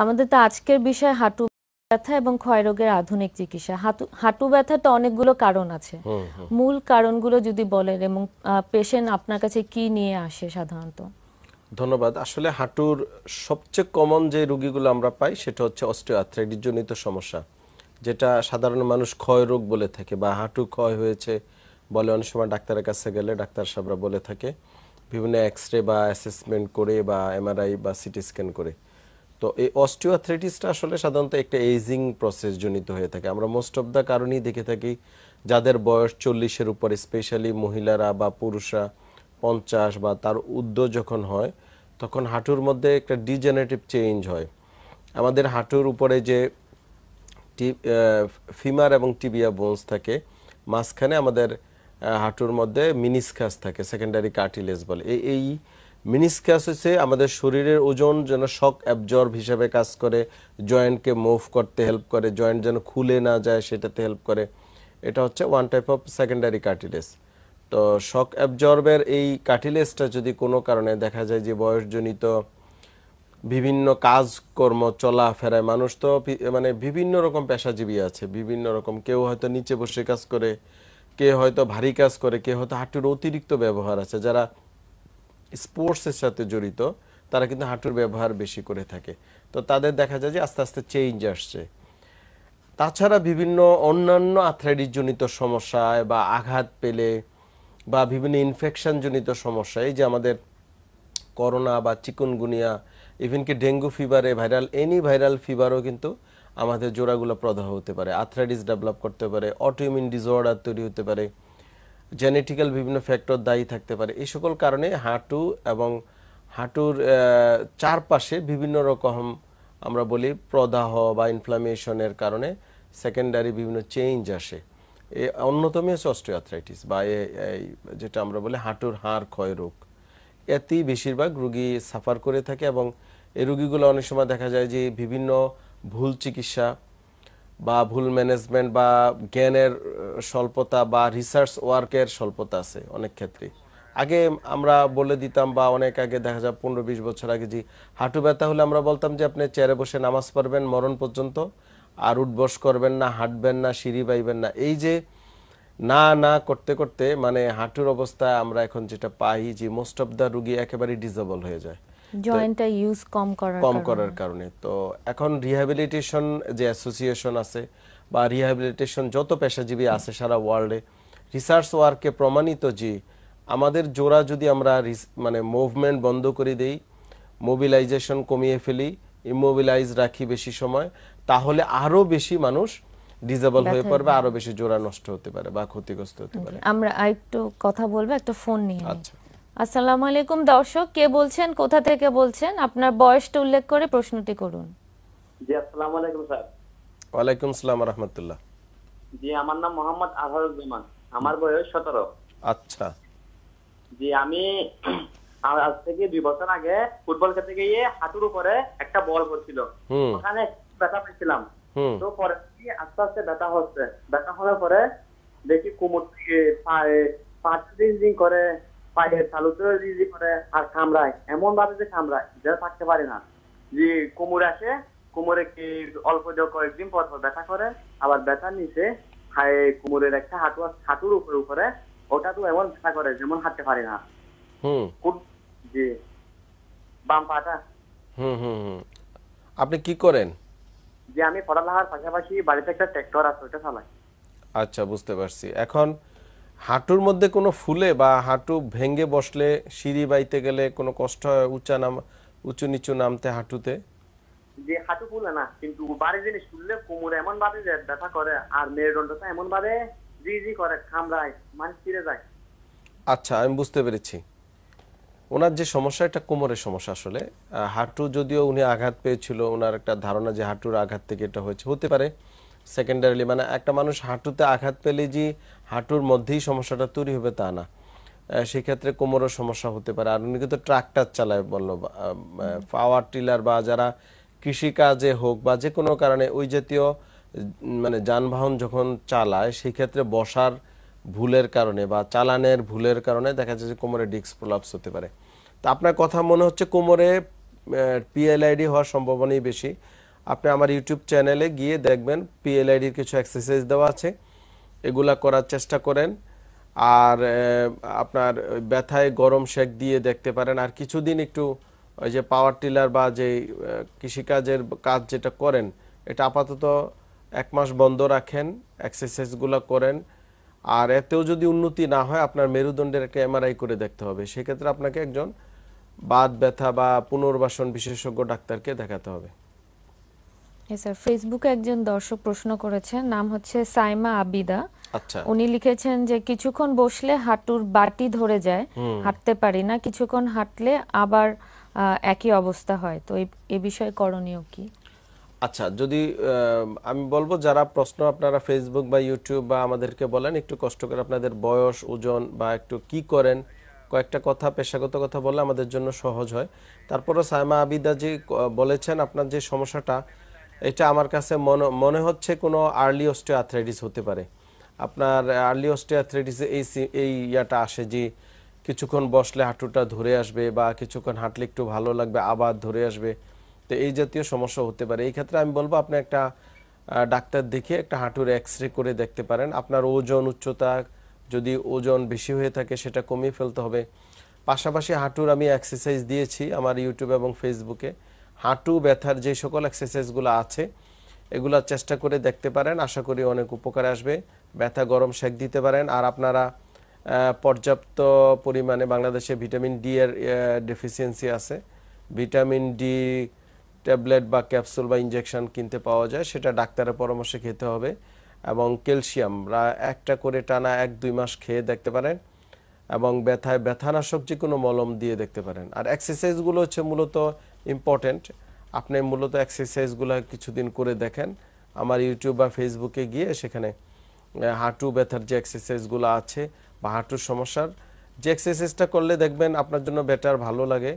আমাদের তো আজকের বিষয় হাঁটু ব্যথা এবং ক্ষয় রোগের আধুনিক চিকিৎসা হাঁটু ব্যথা তো অনেকগুলো কারণ আছে মূল কারণগুলো যদি বলেন এবং পেশেন্ট আপনার কাছে কি নিয়ে আসে সাধারণত ধন্যবাদ আসলে হাঁটুর সবচেয়ে কমন যে রোগীগুলো আমরা পাই সেটা হচ্ছে অস্টিওআর্থ্রাইটিস জনিত সমস্যা যেটা সাধারণ মানুষ ক্ষয় রোগ বলে থাকে বা হাঁটু ক্ষয় হয়েছে বলে অনেক সময় ডাক্তারের কাছে গেলে ডাক্তার সাহেবরা বলে থাকে বিভিন্ন এক্স রে বা অ্যাসেসমেন্ট করে বা এমআরআই বা সিটি স্ক্যান করে তো এই অস্টিওআথ্রাইটিসটা আসলে সাধারণত একটা এজিং প্রসেস জনিত হয়ে থাকে আমরা মোস্ট অফ দ্য কারণেই দেখে থাকি যাদের বয়স চল্লিশের উপরে স্পেশালি মহিলারা বা পুরুষরা পঞ্চাশ বা তার উদ্য যখন হয় তখন হাঁটুর মধ্যে একটা ডিজেনারেটিভ চেঞ্জ হয় আমাদের হাঁটুর উপরে যে ফিমার এবং টিবিয়া বোনস থাকে মাঝখানে আমাদের হাঁটুর মধ্যে মিনিসকাস থাকে সেকেন্ডারি কার্টিলেজ বলে এই মিনিসকাস হচ্ছে আমাদের শরীরের ওজন যেন শক অ্যাবজর্ব হিসাবে কাজ করে জয়েন্টকে মুভ করতে হেল্প করে জয়েন্ট যেন খুলে না যায় সেটাতে হেল্প করে এটা হচ্ছে one type of secondary cartilage তো শক অ্যাবজর্বের এই কার্টিলেসটা যদি কোনো কারণে দেখা যায় যে বয়সজনিত বিভিন্ন কাজকর্ম চলাফেরায় মানুষ তো মানে বিভিন্ন রকম পেশাজীবী আছে বিভিন্ন রকম কেউ হয়তো নিচে বসে কাজ করে কে হয়তো ভারী কাজ করে কে হয়তো হাঁটুর অতিরিক্ত ব্যবহার আছে যারা স্পোর্টসের সাথে জড়িত তারা কিন্তু হাঁটুর ব্যবহার বেশি করে থাকে তো তাদের দেখা যায় যে আস্তে আস্তে চেঞ্জ আসছে তাছাড়া বিভিন্ন অন্যান্য আর্থ্রাইটিসজনিত সমস্যায় বা আঘাত পেলে বা বিভিন্ন ইনফেকশনজনিত সমস্যায় এই যে আমাদের করোনা বা চিকুনগুনিয়া ইভেনকি ডেঙ্গু ফিভারে ভাইরাল এনি ভাইরাল ফিভারও কিন্তু আমাদের জোড়াগুলো প্রদাহ হতে পারে আর্থ্রাইটিস ডেভেলপ করতে পারে অটোইমিউন ডিসঅর্ডার তৈরি হতে পারে জেনেটিক্যাল বিভিন্ন ফ্যাক্টর দায়ী থাকতে পারে এই সকল কারণে হাঁটু এবং হাঁটুর চারপাশে বিভিন্ন রকম আমরা বলি প্রদাহ বা ইনফ্লামেশনের কারণে সেকেন্ডারি বিভিন্ন চেঞ্জ আসে এ অন্যতমই হচ্ছে অস্ট্রিয়াথ্রাইটিস বা এই যেটা আমরা বলি হাঁটুর হাড় ক্ষয় রোগ এতেই বেশিরভাগ রুগী সাফার করে থাকে এবং এই রুগীগুলো অনেক সময় দেখা যায় যে বিভিন্ন ভুল চিকিৎসা বা ভুল ম্যানেজমেন্ট বা জ্ঞানের স্বল্পতা বা রিসার্চ ওয়ার্কের স্বল্পতা আছে অনেক ক্ষেত্রে আগে আমরা বলে দিতাম বা অনেক আগে দেখা যায় পনেরো বিশ বছর আগে যে হাঁটু ব্যথা হলে আমরা বলতাম যে আপনি চেয়ারে বসে নামাজ পড়বেন মরণ পর্যন্ত আর উঠবস করবেন না হাঁটবেন না সিঁড়ি পাইবেন না এই যে না না করতে করতে মানে হাঁটুর অবস্থায় আমরা এখন যেটা পাই যে মোস্ট অফ দ্য রুগী একেবারেই ডিজেবল হয়ে যায় জয়েন্টটা ইউজ কম করার কম করার কারণে তো এখন রিহ্যাবিলিটেশন যে অ্যাসোসিয়েশন আছে বা রিহ্যাবিলিটেশন যত পেশাজীবী আছে সারা ওয়ার্ল্ডে রিসার্চ ওয়ার্কে প্রমাণিত যে আমাদের জোড়া যদি আমরা মানে মুভমেন্ট বন্ধ করে দেই মোবিলাইজেশন কমিয়ে ফেলি ইমোবিলাইজ রাখি বেশি সময় তাহলে আরো বেশি মানুষ ডিজেবল হয়ে পড়বে আরো বেশি জোড়া নষ্ট হতে পারে বা ক্ষতিগ্রস্ত হতে পারে আমরা আরেকটু কথা বলবো একটা ফোন নিয়ে আচ্ছা আসসালামু আলাইকুম দর্শক কে বলছেন কোথা থেকে বলছেন আপনার বয়সটা উল্লেখ করে প্রশ্নটি করুন জি আসসালামু আলাইকুম স্যার ওয়ালাইকুম আসসালাম রাহমাতুল্লাহ জি আমার নাম মোহাম্মদ আজহারুজ্জামান আমার বয়স 17 আচ্ছা জি আমি আজ থেকে দুই বছর আগে ফুটবল খেলতে গিয়ে হাঁটুর উপরে একটা বল পড়ছিল ওখানে ব্যথা পেয়েছিলাম তো পরে আস্তে আস্তে ব্যথা হচ্ছে ব্যথা হওয়ার পরে দেখি কোমর থেকে পাঁচ দিন করে পায়ের তালুতে রিজি করে আর কামড়ায় এমন ভাবে যে কামড়ায় যেটা থাকতে পারে না যে কোমর আসে কোমরে কি অল্প কয়েকদিন পর পর ব্যথা করে আবার নিচে হায় কোমরের একটা হাঁটু হাঁটুর উপরে উপরে ওটা তো এমন ব্যথা করে যেমন হাঁটতে পারে না জি বাম পাটা হুম হুম আপনি কি করেন যে আমি পড়ালেখার পাশাপাশি বাড়িতে একটা ট্র্যাক্টর আছে ওটা চালাই আচ্ছা বুঝতে পারছি এখন হাঁটুর মধ্যে কোনো ফুলে বা হাঁটু ভেঙে বসলে সিঁড়ি বাইতে গেলে কোনো কষ্ট হয় উঁচা নাম উঁচু নিচু নামতে হাঁটুতে যে হাঁটু ফুলে না কিন্তু বাড়ি জিনিস ফুললে কোমরে এমন ভাবে ব্যথা করে আর মেরুদণ্ডটা এমন ভাবে জি জি করে কামড়ায় মানে ফিরে যায় আচ্ছা আমি বুঝতে পেরেছি ওনার যে সমস্যা এটা কোমরের সমস্যা আসলে হাঁটু যদিও উনি আঘাত পেয়েছিল ওনার একটা ধারণা যে হাঁটুর আঘাত থেকে এটা হয়েছে হতে পারে সেকেন্ডারিলি মানে একটা মানুষ হাঁটুতে আঘাত পেলে যে হাঁটুর মধ্যেই সমস্যাটা তৈরি হবে তা না সেক্ষেত্রে কোমরও সমস্যা হতে পারে আর উনি কিন্তু ট্রাক্টর চালায় বললো পাওয়ার টিলার বা যারা কৃষিকাজে হোক বা যে কোনো কারণে ওই জাতীয় মানে যানবাহন যখন চালায় সেক্ষেত্রে বসার ভুলের কারণে বা চালানের ভুলের কারণে দেখা যাচ্ছে কোমরে ডিস্ক প্রলাপস হতে পারে তা আপনার কথা মনে হচ্ছে কোমরে পিএলআইডি হওয়ার সম্ভাবনাই বেশি আপনি আমার ইউটিউব চ্যানেলে গিয়ে দেখবেন পিএলআইডির কিছু এক্সারসাইজ দেওয়া আছে এগুলা করার চেষ্টা করেন আর আপনার ব্যথায় গরম শেক দিয়ে দেখতে পারেন আর কিছুদিন একটু ওই যে পাওয়ার টিলার বা যে কৃষিকাজের কাজ যেটা করেন এটা আপাতত এক মাস বন্ধ রাখেন এক্সারসাইজগুলো করেন আর এতেও যদি উন্নতি না হয় আপনার মেরুদণ্ডের একটা এমআরআই করে দেখতে হবে সেক্ষেত্রে আপনাকে একজন বাদ ব্যথা বা পুনর্বাসন বিশেষজ্ঞ ডাক্তারকে দেখাতে হবে স্যার ফেসবুকে একজন দর্শক প্রশ্ন করেছেন নাম হচ্ছে সাইমা আবিদা আচ্ছা উনি লিখেছেন যে কিছুক্ষণ বসলে হাঁটুর বাটি ধরে যায় হাঁটতে পারি না কিছুক্ষণ হাঁটলে আবার একই অবস্থা হয় তো এ বিষয়ে করণীয় কি আচ্ছা যদি আমি বলবো যারা প্রশ্ন আপনারা ফেসবুক বা ইউটিউব বা আমাদেরকে বলেন একটু কষ্ট করে আপনাদের বয়স ওজন বা একটু কি করেন কয়েকটা কথা পেশাগত কথা বললে আমাদের জন্য সহজ হয় তারপরে সাইমা আবিদা যে বলেছেন আপনার যে সমস্যাটা এটা আমার কাছে মনে মনে হচ্ছে কোনো আর্লি অস্টিওআথ্রাইটিস হতে পারে আপনার আর্লি অস্টিওআথ্রাইটিসে এই এই ইয়াটা আসে যে কিছুক্ষণ বসলে হাঁটুটা ধরে আসবে বা কিছুক্ষণ হাঁটলে একটু ভালো লাগবে আবার ধরে আসবে তো এই জাতীয় সমস্যা হতে পারে এই ক্ষেত্রে আমি বলবো আপনি একটা ডাক্তার দেখে একটা হাঁটুর এক্স রে করে দেখতে পারেন আপনার ওজন উচ্চতা যদি ওজন বেশি হয়ে থাকে সেটা কমিয়ে ফেলতে হবে পাশাপাশি হাঁটুর আমি এক্সারসাইজ দিয়েছি আমার ইউটিউব এবং ফেসবুকে হাঁটু ব্যথার যে সকল এক্সারসাইজগুলো আছে এগুলো চেষ্টা করে দেখতে পারেন আশা করি অনেক উপকার আসবে ব্যথা গরম সেক দিতে পারেন আর আপনারা পর্যাপ্ত পরিমাণে বাংলাদেশে ভিটামিন ডি এর ডেফিসিয়েন্সি আছে ভিটামিন ডি ট্যাবলেট বা ক্যাপসুল বা ইঞ্জেকশন কিনতে পাওয়া যায় সেটা ডাক্তারের পরামর্শে খেতে হবে এবং ক্যালসিয়াম একটা করে টানা এক দুই মাস খেয়ে দেখতে পারেন এবং ব্যথায় ব্যথানাশক যে কোনো মলম দিয়ে দেখতে পারেন আর এক্সারসাইজগুলো হচ্ছে মূলত ইম্পর্টেন্ট আপনি মূলত এক্সারসাইজগুলো কিছুদিন করে দেখেন আমার ইউটিউব বা ফেসবুকে গিয়ে সেখানে হাঁটু ব্যথার যে এক্সারসাইজগুলো আছে বা হাঁটুর সমস্যার যে এক্সারসাইজটা করলে দেখবেন আপনার জন্য বেটার ভালো লাগে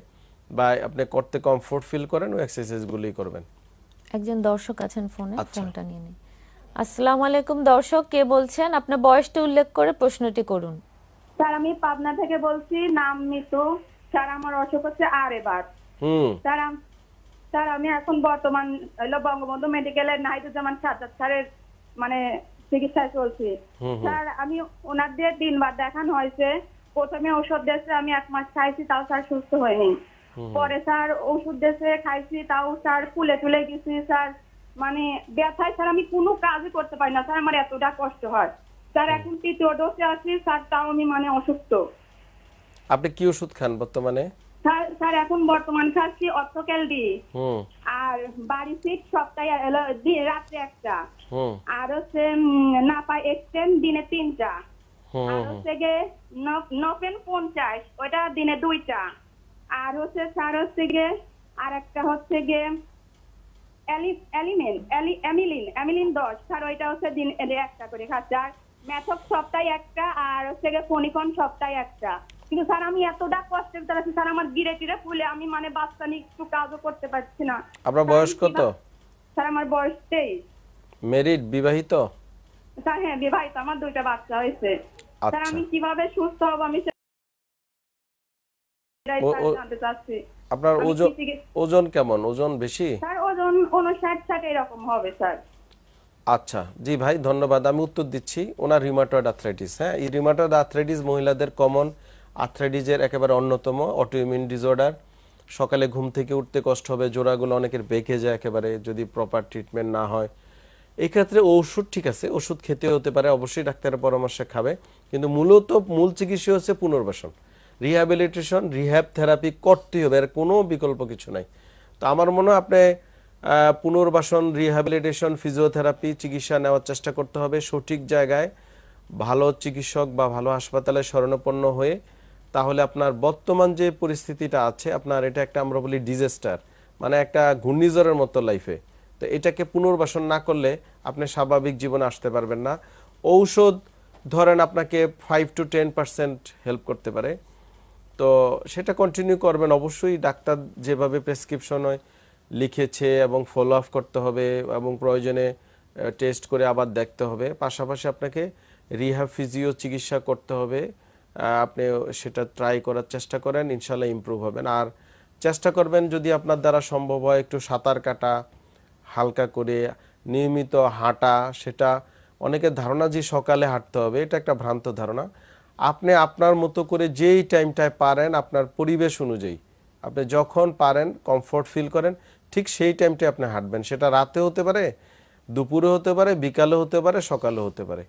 বা আপনি করতে কমফোর্ট ফিল করেন ওই এক্সারসাইজগুলোই করবেন একজন দর্শক আছেন ফোনে আচ্ছা। ফোনটা নিয়ে নিন আসসালামু আলাইকুম দর্শক কে বলছেন আপনার বয়সটা উল্লেখ করে প্রশ্নটি করুন স্যার আমি পাবনা থেকে বলছি নাম মিতু স্যার আমার অসুখ হচ্ছে আর এবার স্যার স্যার আমি এখন বর্তমান হলো বঙ্গবন্ধু মেডিকেলের নাহিদুজ্জামান সাজ্জাদ স্যারের মানে চিকিৎসায় চলছি স্যার আমি ওনার দিয়ে তিনবার দেখানো হয়েছে প্রথমে ওষুধ দিয়েছে আমি এক মাস খাইছি তাও স্যার সুস্থ হয়নি পরে স্যার ওষুধ দিয়েছে খাইছি তাও স্যার ফুলে টুলে গেছি স্যার মানে ব্যথায় স্যার আমি কোনো কাজই করতে পারি না স্যার আমার এতটা কষ্ট হয় স্যার এখন তৃতীয় ডোজে আছে স্যার তাও উনি মানে অসুস্থ আপনি কি ওষুধ খান বর্তমানে স্যার এখন বর্তমান খাচ্ছি অর্থকেল ডি আর বাড়ি সিট সপ্তাহে রাত্রে একটা আর হচ্ছে নাপা এক্সটেন দিনে তিনটা আর হচ্ছে গিয়ে নপেন পঞ্চাশ ওটা দিনে দুইটা আর হচ্ছে স্যার হচ্ছে গিয়ে আর একটা হচ্ছে গে অ্যালিমেন্ট অ্যামিলিন এমিলিন দশ স্যার ওইটা হচ্ছে দিন একটা করে খাচ্ছে আর ম্যাথক সপ্তাহে একটা আর হচ্ছে গিয়ে ফোনিকন সপ্তাহে একটা কিন্তু স্যার আমি এতটা কষ্টে ভিতরে স্যার আমার গিরে টিরে ফুলে আমি মানে বাচ্চা নিয়ে একটু কাজও করতে পারছি না আপনার বয়স কত স্যার আমার বয়স তেইশ মেরিড বিবাহিত স্যার হ্যাঁ বিবাহিত আমার দুইটা বাচ্চা হয়েছে স্যার আচ্ছা। আমি কিভাবে সুস্থ হব আমি আপনার ওজন ওজন কেমন ওজন বেশি স্যার ওজন 59 60 এরকম হবে স্যার আচ্ছা জি ভাই ধন্যবাদ আমি উত্তর দিচ্ছি ওনার রিমাটয়েড আর্থ্রাইটিস হ্যাঁ এই রিমাটয়েড আর্থ্রাইটিস মহিলাদের কমন আর্থ্রাইটিসের একেবারে অন্যতম অটোইমিউন ডিসঅর্ডার সকালে ঘুম থেকে উঠতে কষ্ট হবে জোড়াগুলো অনেকের বেঁকে যায় একেবারে যদি প্রপার ট্রিটমেন্ট না হয় এই ক্ষেত্রে ওষুধ ঠিক আছে ওষুধ খেতে হতে পারে অবশ্যই ডাক্তারের পরামর্শে খাবে কিন্তু মূলত মূল চিকিৎসা হচ্ছে পুনর্বাসন রিহ্যাবিলিটেশন রিহ্যাব থেরাপি করতেই হবে আর কোনো বিকল্প কিছু নাই তো আমার মনে হয় আপনি পুনর্বাসন রিহ্যাবিলিটেশন ফিজিওথেরাপি চিকিৎসা নেওয়ার চেষ্টা করতে হবে সঠিক জায়গায় ভালো চিকিৎসক বা ভালো হাসপাতালে শরণাপন্ন হয়ে তাহলে আপনার বর্তমান যে পরিস্থিতিটা আছে আপনার এটা একটা আমরা বলি ডিজাস্টার মানে একটা ঘূর্ণিঝড়ের মতো লাইফে তো এটাকে পুনর্বাসন না করলে আপনি স্বাভাবিক জীবনে আসতে পারবেন না ঔষধ ধরেন আপনাকে five to ten percent help করতে পারে তো সেটা কন্টিনিউ করবেন অবশ্যই ডাক্তার যেভাবে প্রেসক্রিপশন হয় লিখেছে এবং ফলো আপ করতে হবে এবং প্রয়োজনে টেস্ট করে আবার দেখতে হবে পাশাপাশি আপনাকে রিহা ফিজিও চিকিৎসা করতে হবে আপনি সেটা ট্রাই করার চেষ্টা করেন ইনশাল্লাহ ইম্প্রুভ হবেন আর চেষ্টা করবেন যদি আপনার দ্বারা সম্ভব হয় একটু সাঁতার কাটা হালকা করে নিয়মিত হাঁটা সেটা অনেকের ধারণা যে সকালে হাঁটতে হবে এটা একটা ভ্রান্ত ধারণা আপনি আপনার মতো করে যেই টাইমটায় পারেন আপনার পরিবেশ অনুযায়ী আপনি যখন পারেন কমফোর্ট ফিল করেন ঠিক সেই টাইমটি আপনি হাঁটবেন সেটা রাতে হতে পারে দুপুরে হতে পারে বিকালে হতে পারে সকালে হতে পারে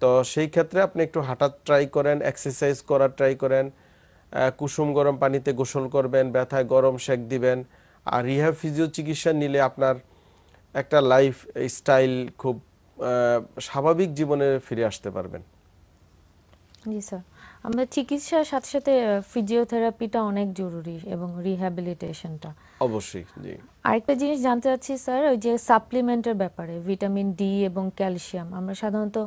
তো সেই ক্ষেত্রে আপনি একটু হাঁটার ট্রাই করেন এক্সারসাইজ করার ট্রাই করেন কুসুম গরম পানিতে গোসল করবেন ব্যথায় গরম শেক দিবেন আর রিহা ফিজিও চিকিৎসা নিলে আপনার একটা লাইফ স্টাইল খুব স্বাভাবিক জীবনে ফিরে আসতে পারবেন জি স্যার আমরা চিকিৎসার সাথে সাথে ফিজিওথেরাপিটা অনেক জরুরি এবং রিহ্যাবিলিটেশনটা অবশ্যই জি আরেকটা জিনিস জানতে চাচ্ছি স্যার ওই যে সাপ্লিমেন্টের ব্যাপারে ভিটামিন ডি এবং ক্যালসিয়াম আমরা সাধারণত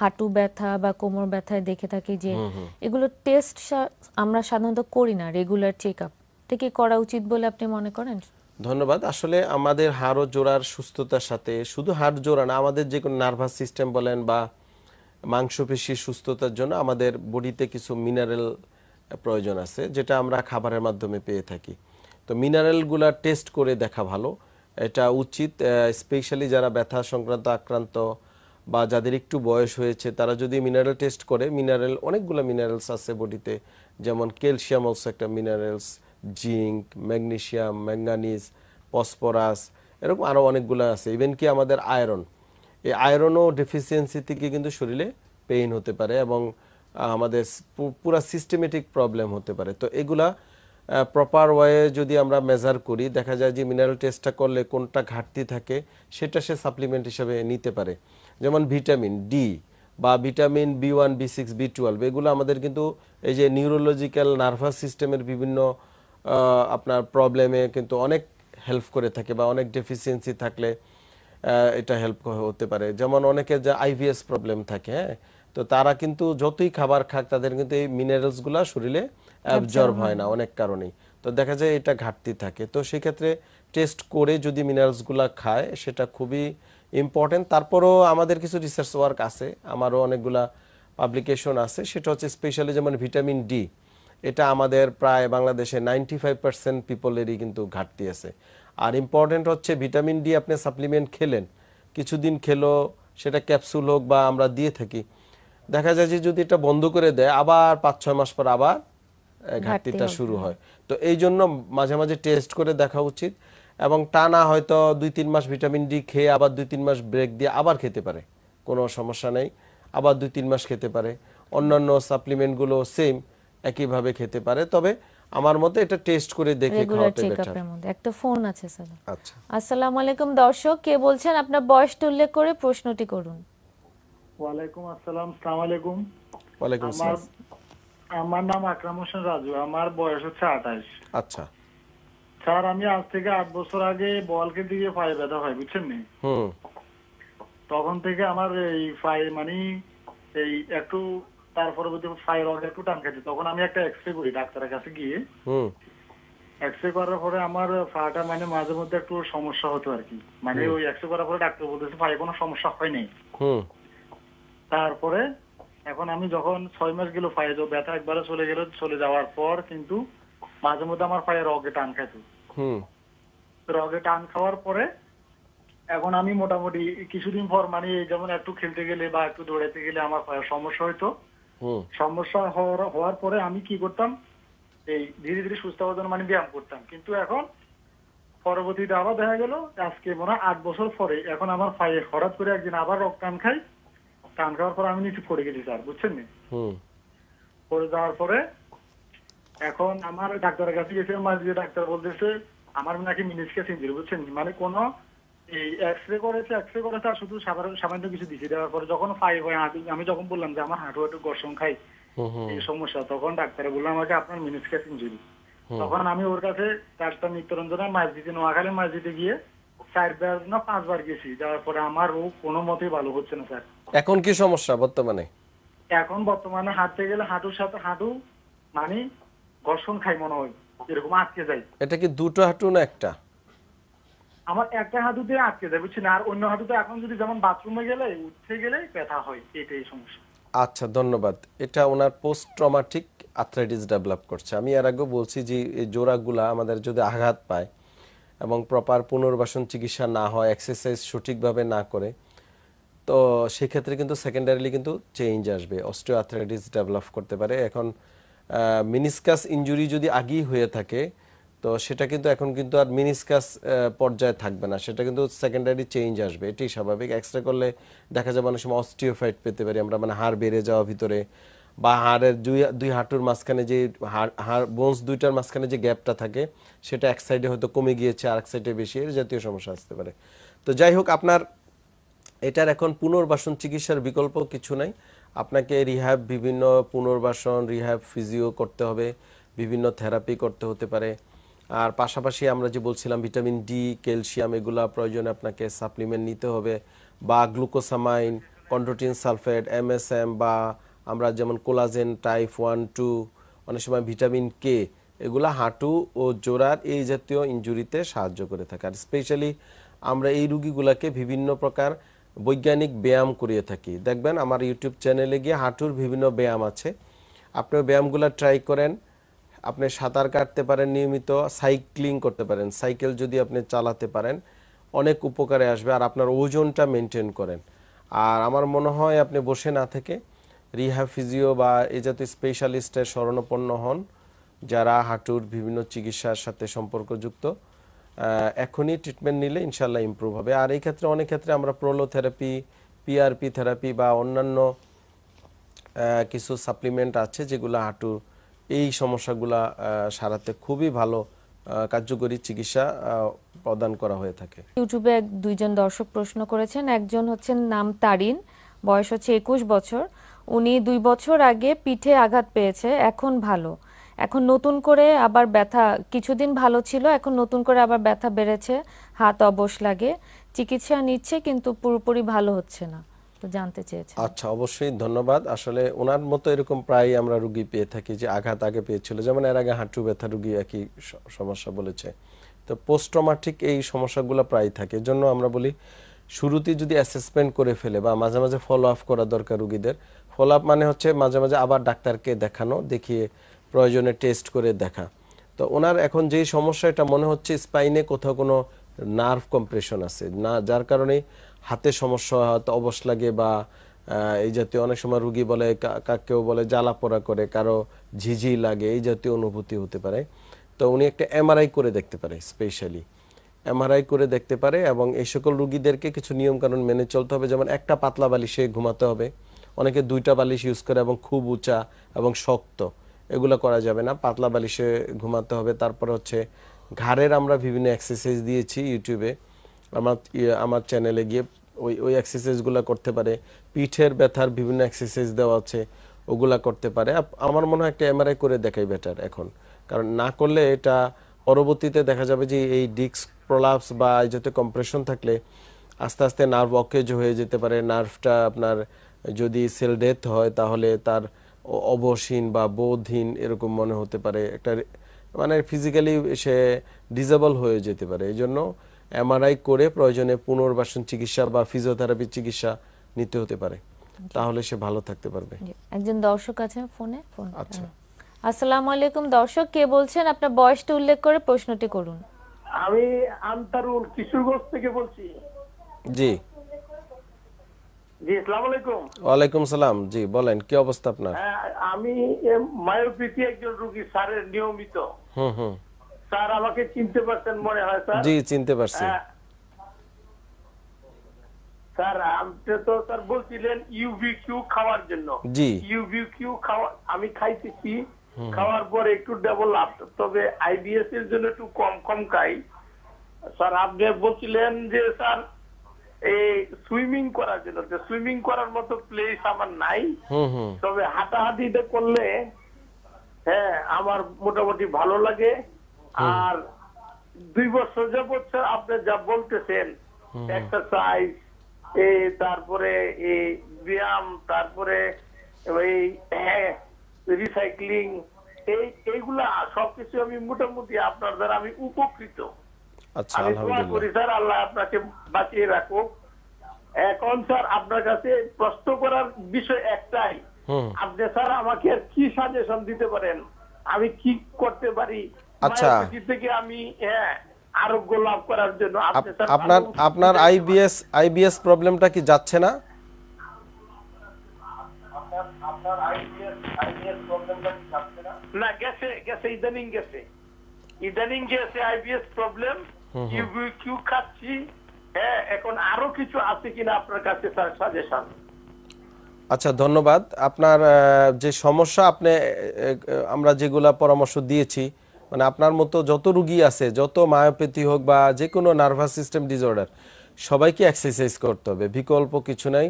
হাঁটু ব্যথা বা কোমর ব্যথায় দেখে থাকি যে এগুলো টেস্ট আমরা সাধারণত করি না রেগুলার চেক আপ থেকে করা উচিত বলে আপনি মনে করেন ধন্যবাদ আসলে আমাদের হাড় জোড়ার সুস্থতার সাথে শুধু হাড় জোড়া না আমাদের যে কোনো নার্ভাস সিস্টেম বলেন বা মাংসপেশি সুস্থতার জন্য আমাদের বডিতে কিছু মিনারেল প্রয়োজন আছে যেটা আমরা খাবারের মাধ্যমে পেয়ে থাকি তো মিনারেলগুলা টেস্ট করে দেখা ভালো এটা উচিত স্পেশালি যারা ব্যথা সংক্রান্ত আক্রান্ত বা যাদের একটু বয়স হয়েছে তারা যদি মিনারেল টেস্ট করে মিনারেল অনেকগুলো মিনারেলস আছে বডিতে যেমন ক্যালসিয়াম অলসো একটা minerals zinc magnesium manganese phosphorus এরকম আরও অনেকগুলো আছে ইভেন কি আমাদের আয়রন এই আয়রনও ডেফিসিয়েন্সি থেকে কিন্তু শরীরে পেইন হতে পারে এবং আমাদের পুরো সিস্টেমেটিক প্রবলেম হতে পারে তো এগুলা প্রপার ওয়ে যদি আমরা মেজার করি দেখা যায় যে মিনারেল টেস্টটা করলে কোনটা ঘাটতি থাকে সেটা সে সাপ্লিমেন্ট হিসাবে নিতে পারে যেমন ভিটামিন ডি বা vitamin B one B six B twelve এগুলো আমাদের কিন্তু এই যে নিউরোলজিক্যাল নার্ভাস সিস্টেমের বিভিন্ন আপনার প্রবলেমে কিন্তু অনেক হেল্প করে থাকে বা অনেক ডেফিসিয়েন্সি থাকলে এটা হেল্প হতে পারে যেমন অনেকে যে আইভিএস প্রবলেম থাকে হ্যাঁ তো তারা কিন্তু যতই খাবার খাক তাদের কিন্তু এই মিনারেলসগুলো শরীরে অ্যাবজর্ব হয় না অনেক কারণেই তো দেখা যায় এটা ঘাটতি থাকে তো ক্ষেত্রে টেস্ট করে যদি মিনারেলসগুলো খায় সেটা খুবই ইম্পর্টেন্ট তারপরও আমাদের কিছু রিসার্চ ওয়ার্ক আছে আমারও অনেকগুলা পাবলিকেশন আছে সেটা হচ্ছে স্পেশালি যেমন ভিটামিন ডি এটা আমাদের প্রায় বাংলাদেশে নাইনটি ফাইভ পার্সেন্ট পিপলেরই কিন্তু ঘাটতি আছে আর ইম্পর্টেন্ট হচ্ছে ভিটামিন ডি আপনি সাপ্লিমেন্ট খেলেন কিছুদিন খেলো সেটা ক্যাপসুল হোক বা আমরা দিয়ে থাকি দেখা যায় যে যদি এটা বন্ধ করে দেয় আবার পাঁচ ছয় মাস পর আবার ঘাটতিটা শুরু হয় তো এই জন্য মাঝে মাঝে টেস্ট করে দেখা উচিত এবং টানা হয়তো দুই তিন মাস ভিটামিন ডি খেয়ে আবার দুই তিন মাস ব্রেক দিয়ে আবার খেতে পারে কোনো সমস্যা নেই আবার দুই তিন মাস খেতে পারে অন্যান্য সাপ্লিমেন্টগুলো সেম একইভাবে খেতে পারে তবে আমার মতে এটা টেস্ট করে দেখে খাওয়াতে বেটার একটা ফোন আছে স্যার আচ্ছা আসসালামু আলাইকুম দর্শক কে বলছেন আপনার বয়সটা উল্লেখ করে প্রশ্নটি করুন ওয়ালাইকুম আসসালাম আসসালামু আলাইকুম ওয়ালাইকুম আসসালাম আমার নাম আকরাম হোসেন রাজু আমার বয়স হচ্ছে আঠাশ আচ্ছা স্যার আমি আজ থেকে আট বছর আগে বলকে দিয়ে পায়ে ব্যথা হয় বুঝছেন নি হুম তখন থেকে আমার এই পায়ে মানে এই একটু তার থাইরয়েড একটু টান খাইছে তখন আমি একটা এক্সরে করি ডাক্তারের কাছে গিয়ে এক্সরে করার পরে আমার ফাটা মানে মাঝে মধ্যে একটু সমস্যা হতো আর কি মানে ওই এক্সরে করার পরে ডাক্তার বলতেছে কোনো সমস্যা হয় নাই তারপরে এখন আমি যখন ছয় মাস গেল পায়ে ব্যথা একবারে চলে গেল চলে যাওয়ার পর কিন্তু মাঝে মধ্যে আমার পায়ে রগে টান খাইতো রগে টান খাওয়ার পরে এখন আমি মোটামুটি কিছুদিন পর মানে যেমন একটু খেলতে গেলে বা একটু দৌড়াতে গেলে আমার সমস্যা হইতো সমস্যা হওয়ার পরে আমি কি করতাম এই ধীরে ধীরে সুস্থ হওয়ার জন্য মানে ব্যায়াম করতাম কিন্তু এখন পরবর্তীতে আবার দেখা গেল আজকে মনে আট বছর পরে এখন আমার পায়ে হঠাৎ করে একদিন আবার রক্ত টান খাই টান খাওয়ার পর আমি নিচে পড়ে গেছি স্যার বুঝছেন নি পড়ে যাওয়ার পরে এখন আমার ডাক্তারের কাছে গেছে মানে ডাক্তার বলতেছে আমার নাকি মিনিস্কাস ইঞ্জুরি বুঝছেন মানে কোনো এই এক্সরে করেছে এক্সরে শুধু সাধারণ সামান্য কিছু দেওয়ার পরে যখন হয় আমি যখন বললাম যে আমার হাঁটু খাই এই সমস্যা তখন ডাক্তারে বললাম আমাকে আপনার ইঞ্জুরি তখন আমি ওর কাছে চারটা গিয়ে চারবার না পাঁচবার গেছি যাওয়ার পরে আমার রোগ কোনো মতেই ভালো হচ্ছে না স্যার এখন কি সমস্যা বর্তমানে এখন বর্তমানে হাঁটতে গেলে হাঁটুর সাথে হাঁটু মানে ঘর্ষণ খাই মনে হয় এরকম আটকে যায় এটা কি দুটো হাঁটু না একটা আমার একটা হাঁটুতে আটকে যায় বুঝছেন আর অন্য হাঁটুতে এখন যদি যেমন বাথরুমে গেলে উঠতে গেলে ব্যথা হয় এটাই সমস্যা আচ্ছা ধন্যবাদ এটা ওনার পোস্ট ট্রমাটিক আর্থ্রাইটিস ডেভেলপ করছে আমি এর আগে বলছি যে এই জোড়াগুলা আমাদের যদি আঘাত পায় এবং প্রপার পুনর্বাসন চিকিৎসা না হয় এক্সারসাইজ সঠিকভাবে না করে তো সেক্ষেত্রে কিন্তু সেকেন্ডারিলি কিন্তু চেঞ্জ আসবে অস্টিও আর্থ্রাইটিস ডেভেলপ করতে পারে এখন মিনিসকাস ইঞ্জুরি যদি আগেই হয়ে থাকে তো সেটা কিন্তু এখন কিন্তু আর মিনিসকাস পর্যায়ে থাকবে না সেটা কিন্তু সেকেন্ডারি চেঞ্জ আসবে এটি স্বাভাবিক এক্সরে করলে দেখা যাবে অনেক অস্টিওফাইট পেতে পারি আমরা মানে হাড় বেড়ে যাওয়া ভিতরে বা হাড়ের দুই দুই হাঁটুর মাঝখানে যে হাড় হাড় বোনস দুইটার মাঝখানে যে গ্যাপটা থাকে সেটা এক সাইডে হয়তো কমে গিয়েছে আর এক সাইডে বেশি এর জাতীয় সমস্যা আসতে পারে তো যাই হোক আপনার এটার এখন পুনর্বাসন চিকিৎসার বিকল্প কিছু নাই আপনাকে রিহ্যাব বিভিন্ন পুনর্বাসন রিহ্যাব ফিজিও করতে হবে বিভিন্ন থেরাপি করতে হতে পারে আর পাশাপাশি আমরা যে বলছিলাম ভিটামিন ডি ক্যালসিয়াম এগুলা প্রয়োজনে আপনাকে সাপ্লিমেন্ট নিতে হবে বা গ্লুকোসামাইন কন্ড্রোটিন সালফেট এমএসএম বা আমরা যেমন কোলাজেন টাইপ ওয়ান টু অনেক সময় ভিটামিন কে এগুলা হাঁটু ও জোড়ার এই জাতীয় ইঞ্জুরিতে সাহায্য করে থাকে আর স্পেশালি আমরা এই রুগীগুলোকে বিভিন্ন প্রকার বৈজ্ঞানিক ব্যায়াম করিয়ে থাকি দেখবেন আমার ইউটিউব চ্যানেলে গিয়ে হাঁটুর বিভিন্ন ব্যায়াম আছে আপনি ব্যায়ামগুলো ট্রাই করেন আপনি সাঁতার কাটতে পারেন নিয়মিত সাইক্লিং করতে পারেন সাইকেল যদি আপনি চালাতে পারেন অনেক উপকারে আসবে আর আপনার ওজনটা মেনটেন করেন আর আমার মনে হয় আপনি বসে না থেকে রিহা ফিজিও বা এ জাতীয় স্পেশালিস্টের শরণাপন্ন হন যারা হাঁটুর বিভিন্ন চিকিৎসার সাথে সম্পর্কযুক্ত এখনই ট্রিটমেন্ট নিলে ইনশাল্লাহ ইম্প্রুভ হবে আর এই ক্ষেত্রে অনেক ক্ষেত্রে আমরা প্রোলো থেরাপি পিআরপি থেরাপি বা অন্যান্য কিছু সাপ্লিমেন্ট আছে যেগুলো হাঁটু এই সমস্যাগুলা সারাতে খুবই ভালো কার্যকরী চিকিৎসা প্রদান করা হয়ে থাকে ইউটিউবে এক দুইজন দর্শক প্রশ্ন করেছেন একজন হচ্ছেন নাম তারিন বয়স হচ্ছে একুশ বছর উনি দুই বছর আগে পিঠে আঘাত পেয়েছে এখন ভালো এখন নতুন করে আবার ব্যথা কিছুদিন ভালো ছিল এখন নতুন করে আবার ব্যথা বেড়েছে হাত অবশ লাগে চিকিৎসা নিচ্ছে কিন্তু পুরোপুরি ভালো হচ্ছে না জানতে চেয়েছেন আচ্ছা অবশ্যই ধন্যবাদ আসলে ওনার মতো এরকম প্রায় আমরা রুগী পেয়ে থাকি যে আঘাত আগে পেয়েছিল যেমন এর আগে হাঁটু ব্যথা রুগী একই সমস্যা বলেছে তো পোস্টমাটিক এই সমস্যাগুলো প্রায় থাকে জন্য আমরা বলি শুরুতে যদি অ্যাসেসমেন্ট করে ফেলে বা মাঝে মাঝে ফলো আপ করা দরকার রুগীদের ফলো আপ মানে হচ্ছে মাঝে মাঝে আবার ডাক্তারকে দেখানো দেখিয়ে প্রয়োজনে টেস্ট করে দেখা তো ওনার এখন যেই সমস্যা এটা মনে হচ্ছে স্পাইনে কোথাও কোনো নার্ভ কম্প্রেশন আছে না যার কারণে হাতে সমস্যা হয়তো অবশ লাগে বা এই জাতীয় অনেক সময় রুগী বলে কেউ বলে জ্বালা পোড়া করে কারো ঝিঝি লাগে এই জাতীয় অনুভূতি হতে পারে তো উনি একটা এমআরআই করে দেখতে পারে স্পেশালি এমআরআই করে দেখতে পারে এবং এই সকল রুগীদেরকে কিছু নিয়মকানুন মেনে চলতে হবে যেমন একটা পাতলা বালিশে ঘুমাতে হবে অনেকে দুইটা বালিশ ইউজ করে এবং খুব উঁচা এবং শক্ত এগুলো করা যাবে না পাতলা বালিশে ঘুমাতে হবে তারপর হচ্ছে ঘাড়ের আমরা বিভিন্ন এক্সারসাইজ দিয়েছি ইউটিউবে আমার ইয়ে, আমার চ্যানেলে গিয়ে ওই ওই এক্সারসাইজগুলো করতে পারে পিঠের ব্যথার বিভিন্ন এক্সারসাইজ দেওয়া আছে ওগুলা করতে পারে আমার মনে হয় একটা এমআরআই করে দেখাই বেটার এখন কারণ না করলে এটা পরবর্তীতে দেখা যাবে যে এই ডিস্ক প্রলাপস বা এই যাতে কম্প্রেশন থাকলে আস্তে আস্তে নার্ভ অকেজ হয়ে যেতে পারে নার্ভটা আপনার যদি সেল ডেথ হয় তাহলে তার অবসীন বা বোধহীন এরকম মনে হতে পারে একটা মানে ফিজিক্যালি সে ডিজেবল হয়ে যেতে পারে এই জন্য এমআরআই করে প্রয়োজনে পুনর্বাসন চিকিৎসা বা ফিজিওথেরাপি চিকিৎসা নিতে হতে পারে তাহলে সে ভালো থাকতে পারবে একজন দর্শক আছেন ফোনে ফোন আচ্ছা হ্যাঁ। আসসালামু আলাইকুম দর্শক কে বলছেন আপনার বয়সটা উল্লেখ করে প্রশ্নটি করুন আমি আমতারুল কিশোরগঞ্জ থেকে বলছি জি জি আসসালামু আলাইকুম ওয়ালাইকুম সালাম জি বলেন কি অবস্থা আপনার হ্যাঁ, আমি মায়োপিপি একজন রোগী স্যারের নিয়মিত হুম হুম স্যার আমাকে চিনতে পারছেন মনে হয় স্যার জি চিনতে পারছি হ্যাঁ। স্যার আপনি তো স্যার বলছিলেন ইউভিকিউ খাওয়ার জন্য জি ইউভিকিউ খাওয়া আমি খাইতেছি খাওয়ার একটু তবে আইবিএস এর জন্য একটু কম কম খাই স্যার আপনি বলছিলেন যে স্যার এই সুইমিং করার জন্য সুইমিং করার মতো প্লেস আমার নাই তবে হাঁটাহাঁটিতে করলে হ্যাঁ আমার মোটামুটি ভালো লাগে আর দুই বছর যাবৎ স্যার আপনি যা বলতেছেন এক্সারসাইজ তারপরে এই ব্যায়াম তারপরে ওই রিসাইক্লিং এই এইগুলা সবকিছু আমি মোটামুটি আপনার দ্বারা আমি উপকৃত আচ্ছা, আল্লাহ আপনাকে বাঁচিয়ে রাখুক এখন স্যার আপনার কাছে প্রশ্ন করার বিষয় একটাই আপনি স্যার আমাকে কি সাজেশন দিতে পারেন আমি কি করতে পারি আচ্ছা থেকে আমি আরোগ্য লাভ করার জন্য আপনার আপনার আইবিএস আইবিএস প্রবলেমটা কি যাচ্ছে না ইদানিং গেছে প্রবলেম খাচ্ছি হ্যাঁ এখন আরো কিছু আছে কিনা আপনার কাছে সাজেশন আচ্ছা ধন্যবাদ আপনার যে সমস্যা আপনি আমরা যেগুলা পরামর্শ দিয়েছি মানে আপনার মতো যত রুগী আছে যত মায়োপ্যাথি হোক বা যে কোনো নার্ভাস সিস্টেম ডিসঅর্ডার সবাইকে এক্সারসাইজ করতে হবে বিকল্প কিছু নাই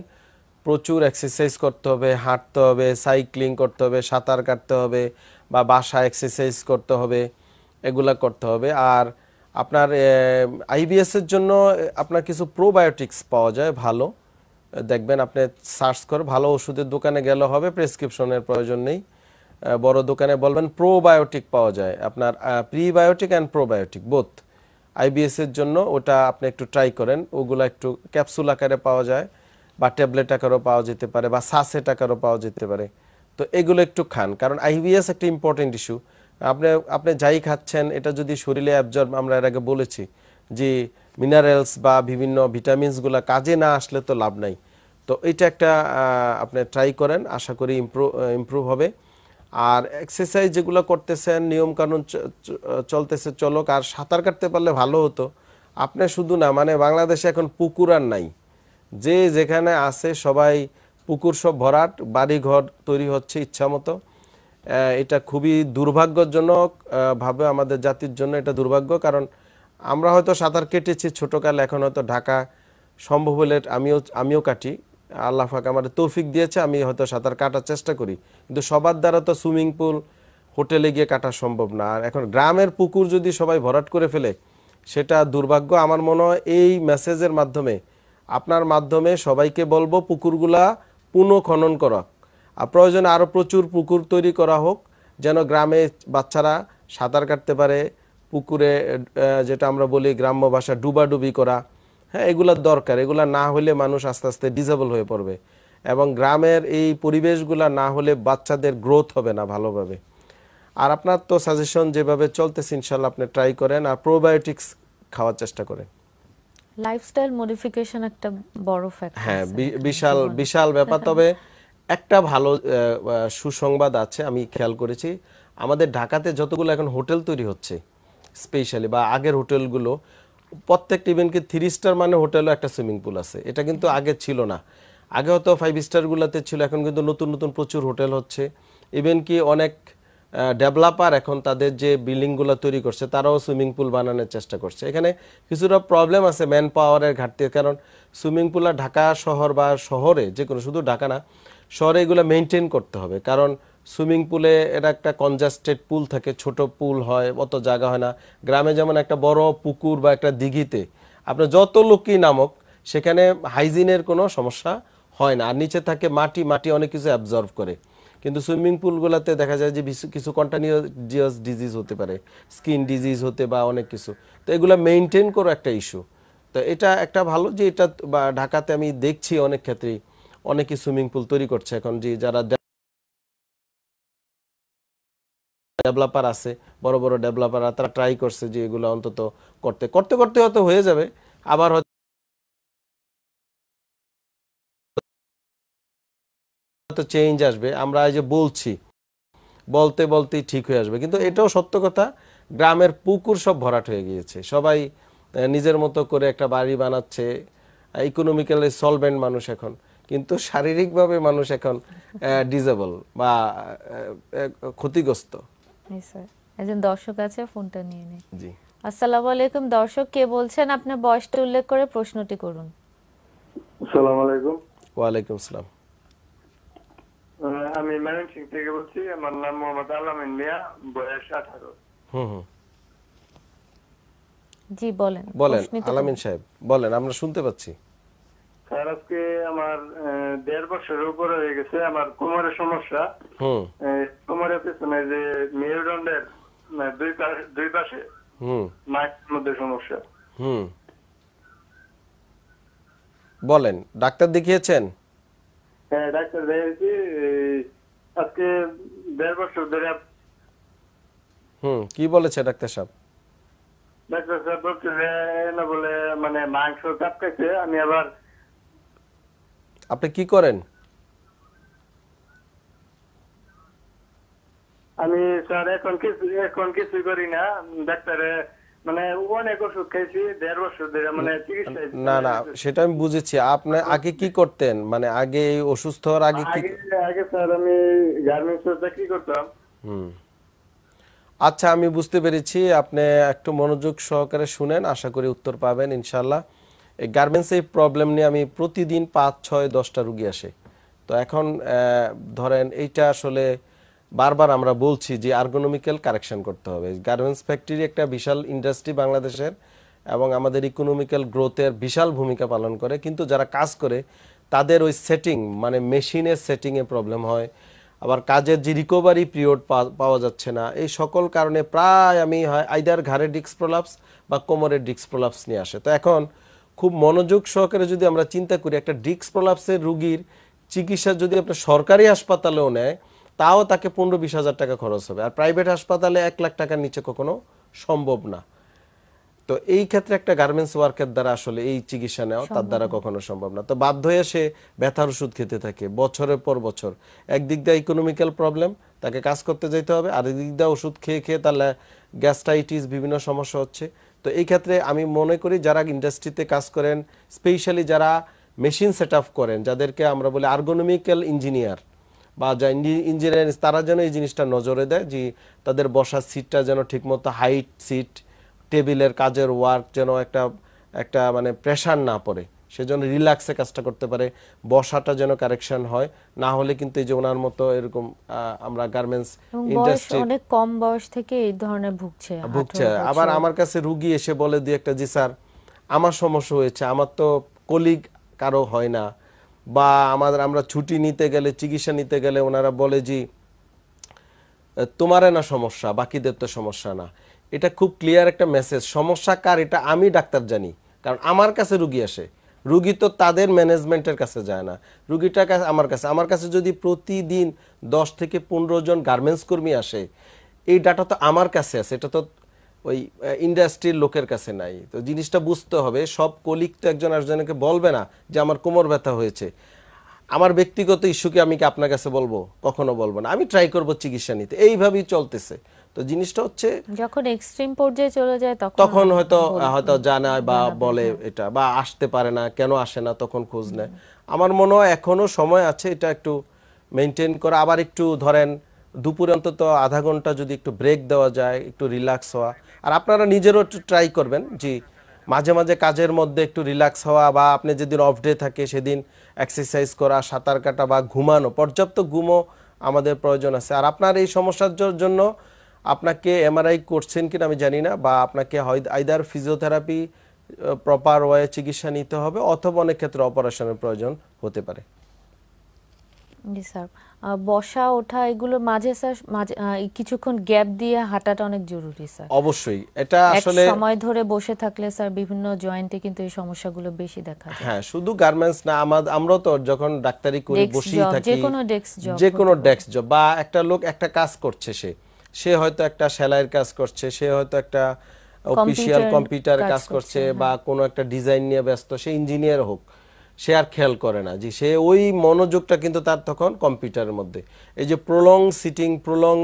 প্রচুর এক্সারসাইজ করতে হবে হাঁটতে হবে সাইক্লিং করতে হবে সাঁতার কাটতে হবে বা বাসা এক্সারসাইজ করতে হবে এগুলা করতে হবে আর আপনার আইবিএসের জন্য আপনার কিছু প্রোবায়োটিক্স পাওয়া যায় ভালো দেখবেন আপনি সার্চ করে ভালো ওষুধের দোকানে গেলে হবে প্রেসক্রিপশনের প্রয়োজন নেই বড় দোকানে বলবেন প্রোবায়োটিক পাওয়া যায় আপনার prebiotic and probiotic both IBS এর জন্য ওটা আপনি একটু ট্রাই করেন ওগুলো একটু ক্যাপসুল আকারে পাওয়া যায় বা ট্যাবলেট আকারও পাওয়া যেতে পারে বা সাসেট আকারও পাওয়া যেতে পারে তো এগুলো একটু খান কারণ আইবিএস একটা ইম্পর্টেন্ট ইস্যু আপনি আপনি যাই খাচ্ছেন এটা যদি শরীরে অ্যাবজর্ব আমরা এর আগে বলেছি যে মিনারেলস বা বিভিন্ন ভিটামিনসগুলো কাজে না আসলে তো লাভ নাই তো এটা একটা আপনি ট্রাই করেন আশা করি ইমপ্রুভ ইমপ্রুভ হবে আর এক্সারসাইজ যেগুলো করতেছেন নিয়মকানুন চলতেছে চলক আর সাঁতার কাটতে পারলে ভালো হতো আপনি শুধু না মানে বাংলাদেশে এখন পুকুর আর নাই যে যেখানে আছে সবাই পুকুর সব ভরাট বাড়িঘর তৈরি হচ্ছে ইচ্ছা মতো এটা খুবই দুর্ভাগ্যজনক ভাবে আমাদের জাতির জন্য এটা দুর্ভাগ্য কারণ আমরা হয়তো সাঁতার কেটেছি ছোটোকালে এখন হয়তো ঢাকা সম্ভব হলে আমিও আমিও কাটি আল্লাহ ফাঁকা আমার তৌফিক দিয়েছে আমি হয়তো সাঁতার কাটার চেষ্টা করি কিন্তু সবার দ্বারা তো সুইমিং পুল হোটেলে গিয়ে কাটা সম্ভব না আর এখন গ্রামের পুকুর যদি সবাই ভরাট করে ফেলে সেটা দুর্ভাগ্য আমার মনে হয় এই মেসেজের মাধ্যমে আপনার মাধ্যমে সবাইকে বলবো পুকুরগুলা পুনঃখনন করা আর প্রয়োজনে আরও প্রচুর পুকুর তৈরি করা হোক যেন গ্রামে বাচ্চারা সাঁতার কাটতে পারে পুকুরে যেটা আমরা বলি গ্রাম্য ভাষা ডুবাডুবি করা হ্যাঁ এগুলার দরকার এগুলা না হলে মানুষ আস্তে আস্তে ডিজেবল হয়ে পড়বে এবং গ্রামের এই পরিবেশগুলা না হলে বাচ্চাদের গ্রোথ হবে না ভালোভাবে আর আপনার তো সাজেশন যেভাবে চলতেছে ইনশাল্লাহ আপনি ট্রাই করেন আর প্রোবায়োটিক্স খাওয়ার চেষ্টা করেন লাইফস্টাইল মডিফিকেশন একটা বড় ফ্যাক্টর হ্যাঁ বিশাল বিশাল ব্যাপার তবে একটা ভালো সুসংবাদ আছে আমি খেয়াল করেছি আমাদের ঢাকাতে যতগুলো এখন হোটেল তৈরি হচ্ছে স্পেশালি বা আগের হোটেলগুলো প্রত্যেকটা কি থ্রি স্টার মানে হোটেলও একটা সুইমিং পুল আছে এটা কিন্তু আগে ছিল না আগে হয়তো ফাইভ স্টারগুলোতে ছিল এখন কিন্তু নতুন নতুন প্রচুর হোটেল হচ্ছে ইভেন কি অনেক ডেভেলপার এখন তাদের যে বিল্ডিংগুলো তৈরি করছে তারাও সুইমিং পুল বানানোর চেষ্টা করছে এখানে কিছুটা প্রবলেম আছে ম্যান পাওয়ারের ঘাটতি কারণ সুইমিং আর ঢাকা শহর বা শহরে যে কোনো শুধু ঢাকা না শহরে এগুলো মেনটেন করতে হবে কারণ সুইমিং পুলে এটা একটা কনজাস্টেড পুল থাকে ছোট পুল হয় অত জায়গা হয় না গ্রামে যেমন একটা বড় পুকুর বা একটা দিঘিতে আপনার যত লোকই নামক সেখানে হাইজিনের কোনো সমস্যা হয় না আর নিচে থাকে মাটি মাটি অনেক কিছু অ্যাবজর্ব করে কিন্তু সুইমিং পুলগুলোতে দেখা যায় যে কিছু কন্টানিউজিয়াস ডিজিজ হতে পারে স্কিন ডিজিজ হতে বা অনেক কিছু তো এগুলো মেনটেন করো একটা ইস্যু তো এটা একটা ভালো যে এটা বা ঢাকাতে আমি দেখছি অনেক ক্ষেত্রেই অনেকে সুইমিং পুল তৈরি করছে এখন যে যারা ডেভেলপার আছে বড় বড় ডেভেলপাররা তারা ট্রাই করছে যে এগুলো অন্তত করতে করতে করতে হয়তো হয়ে যাবে আবার হয়তো চেঞ্জ আসবে আমরা এই যে বলছি বলতে বলতেই ঠিক হয়ে আসবে কিন্তু এটাও সত্য কথা গ্রামের পুকুর সব ভরাট হয়ে গিয়েছে সবাই নিজের মতো করে একটা বাড়ি বানাচ্ছে ইকোনমিক্যালি সলভেন্ট মানুষ এখন কিন্তু শারীরিকভাবে মানুষ এখন ডিজেবল বা ক্ষতিগ্রস্ত একজন দর্শক আছে ফোনটা নিয়ে জি আসসালামু আলাইকুম দর্শক কে বলছেন আপনার বয়সটা উল্লেখ করে প্রশ্নটি করুন আসসালামু আলাইকুম ওয়া আলাইকুম আমি ম্যাডাম সিং থেকে বলছি আমার নাম মোহাম্মদ আলম ইন্ডিয়া বয়স হুম হুম জি বলেন বলেন আলামিন সাহেব বলেন আমরা শুনতে পাচ্ছি স্যার আজকে আমার দেড় বছরের উপরে হয়ে গেছে আমার কোমরের সমস্যা হুম যে মেরুদণ্ডের মানে দুই পাশে দুই পাশে মধ্যে সমস্যা হুম বলেন ডাক্তার দেখিয়েছেন হ্যাঁ ডাক্তার দেখিয়েছি আজকে দেড় বছর ধরে হুম কি বলেছে ডাক্তার সাহেব ডাক্তার সাহেব বলছে না বলে মানে মাংস চাপতেছে আমি আবার আপনি কি করেন আমি স্যার এখন কিছু এখন কিছুই করি না ডাক্তারে মানে আচ্ছা আমি বুঝতে পেরেছি আপনি একটু মনোযোগ সহকারে শুনেন আশা করি উত্তর পাবেন ইনশাল্লাহ গার্মেন্টস এই প্রবলেম নিয়ে আমি প্রতিদিন পাঁচ ছয় দশটা রুগী আসে তো এখন ধরেন এইটা আসলে বারবার আমরা বলছি যে আর্গোনমিক্যাল কারেকশন করতে হবে গার্মেন্টস ফ্যাক্টরি একটা বিশাল ইন্ডাস্ট্রি বাংলাদেশের এবং আমাদের ইকোনমিক্যাল গ্রোথের বিশাল ভূমিকা পালন করে কিন্তু যারা কাজ করে তাদের ওই সেটিং মানে মেশিনের সেটিংয়ে প্রবলেম হয় আবার কাজের যে রিকভারি পিরিয়ড পাওয়া যাচ্ছে না এই সকল কারণে প্রায় আমি হয় আইদার ঘাড়ে ডিক্স প্রলাপস বা কোমরের ডিক্স প্রলাপস নিয়ে আসে তো এখন খুব মনোযোগ সহকারে যদি আমরা চিন্তা করি একটা ডিক্স প্রলাপসের রুগীর চিকিৎসা যদি আপনার সরকারি হাসপাতালেও নেয় তাও তাকে পনেরো বিশ হাজার টাকা খরচ হবে আর প্রাইভেট হাসপাতালে এক লাখ টাকার নিচে কখনো সম্ভব না তো এই ক্ষেত্রে একটা গার্মেন্টস ওয়ার্কের দ্বারা আসলে এই চিকিৎসা নেওয়া তার দ্বারা কখনো সম্ভব না তো বাধ্য হয়ে সে ব্যথার ওষুধ খেতে থাকে বছরের পর বছর একদিক দিয়ে ইকোনমিক্যাল প্রবলেম তাকে কাজ করতে যেতে হবে আর একদিক দিয়ে ওষুধ খেয়ে খেয়ে তাহলে গ্যাস্ট্রাইটিস বিভিন্ন সমস্যা হচ্ছে তো এই ক্ষেত্রে আমি মনে করি যারা ইন্ডাস্ট্রিতে কাজ করেন স্পেশালি যারা মেশিন সেট করেন যাদেরকে আমরা বলি আর্গোনমিক্যাল ইঞ্জিনিয়ার বা ইঞ্জিনিয়ারিং তারা যেন এই জিনিসটা নজরে দেয় যে তাদের বসার সিটটা যেন ঠিকমতো হাইট সিট টেবিলের কাজের ওয়ার্ক যেন একটা একটা মানে প্রেশার না পড়ে সেজন্য রিল্যাক্সে কাজটা করতে পারে বসাটা যেন কারেকশন হয় না হলে কিন্তু এই যে ওনার মতো এরকম আমরা গার্মেন্টস ইন্ডাস্ট্রি অনেক কম বয়স থেকে এই ধরনের ভুগছে ভুগছে আবার আমার কাছে রুগী এসে বলে দিয়ে একটা জি স্যার আমার সমস্যা হয়েছে আমার তো কলিগ কারো হয় না বা আমাদের আমরা ছুটি নিতে গেলে চিকিৎসা নিতে গেলে ওনারা বলে যে তোমারে না সমস্যা বাকিদের তো সমস্যা না এটা খুব ক্লিয়ার একটা মেসেজ সমস্যা কার এটা আমি ডাক্তার জানি কারণ আমার কাছে রুগী আসে রুগী তো তাদের ম্যানেজমেন্টের কাছে যায় না রুগীটা কাছে আমার কাছে আমার কাছে যদি প্রতিদিন দশ থেকে পনেরো জন গার্মেন্টস কর্মী আসে এই ডাটা তো আমার কাছে আছে এটা তো ওই ইন্ডাস্ট্রির লোকের কাছে নাই তো জিনিসটা বুঝতে হবে সব কলিগ তো একজন আরেকজনকে বলবে না যে আমার কোমর ব্যথা হয়েছে আমার ব্যক্তিগত ইস্যুকে আমি কি আপনার কাছে বলবো কখনো বলবো না আমি ট্রাই করব চিকিৎসা নিতে এইভাবেই চলতেছে তো জিনিসটা হচ্ছে যখন এক্সট্রিম পর্যায়ে চলে যায় তখন তখন হয়তো হয়তো জানায় বা বলে হ্যাঁ। এটা বা আসতে পারে না কেন আসে না তখন খোঁজ নেয় আমার মনে হয় এখনো সময় আছে এটা একটু মেনটেন করা আবার একটু ধরেন দুপুরে অন্তত আধা ঘন্টা যদি একটু ব্রেক দেওয়া যায় একটু রিল্যাক্স হওয়া আর আপনারা নিজেরও একটু ট্রাই করবেন জি মাঝে মাঝে কাজের মধ্যে একটু রিল্যাক্স হওয়া বা আপনি যেদিন অফ ডে থাকে সেদিন এক্সারসাইজ করা সাঁতার কাটা বা ঘুমানো পর্যাপ্ত ঘুমও আমাদের প্রয়োজন আছে আর আপনার এই সমস্যার জন্য আপনাকে এমআরআই করছেন কিনা আমি জানি না বা আপনাকে আইদার ফিজিওথেরাপি প্রপার ওয়ে চিকিৎসা নিতে হবে অথবা অনেক ক্ষেত্রে অপারেশনের প্রয়োজন হতে পারে স্যার বসা ওঠা এগুলোর মাঝে স্যার কিছুক্ষণ গ্যাপ দিয়ে হাঁটাটা অনেক জরুরি স্যার অবশ্যই এটা আসলে সময় ধরে বসে থাকলে স্যার বিভিন্ন জয়েন্টে কিন্তু এই সমস্যাগুলো বেশি দেখা যায় হ্যাঁ শুধু গার্মেন্টস না আমরা তো যখন ডাক্তারি করে বসেই থাকি যে কোনো ডেস্ক জব যে কোনো ডেস্ক জব বা একটা লোক একটা কাজ করছে সে সে হয়তো একটা সেলাইয়ের কাজ করছে সে হয়তো একটা অফিসিয়াল কম্পিউটার কাজ করছে হ্যাঁ। বা কোনো একটা ডিজাইন নিয়ে ব্যস্ত সে ইঞ্জিনিয়ার হোক সে আর খেয়াল করে না যে সে ওই মনোযোগটা কিন্তু তার তখন কম্পিউটারের মধ্যে এই যে প্রলং সিটিং প্রলং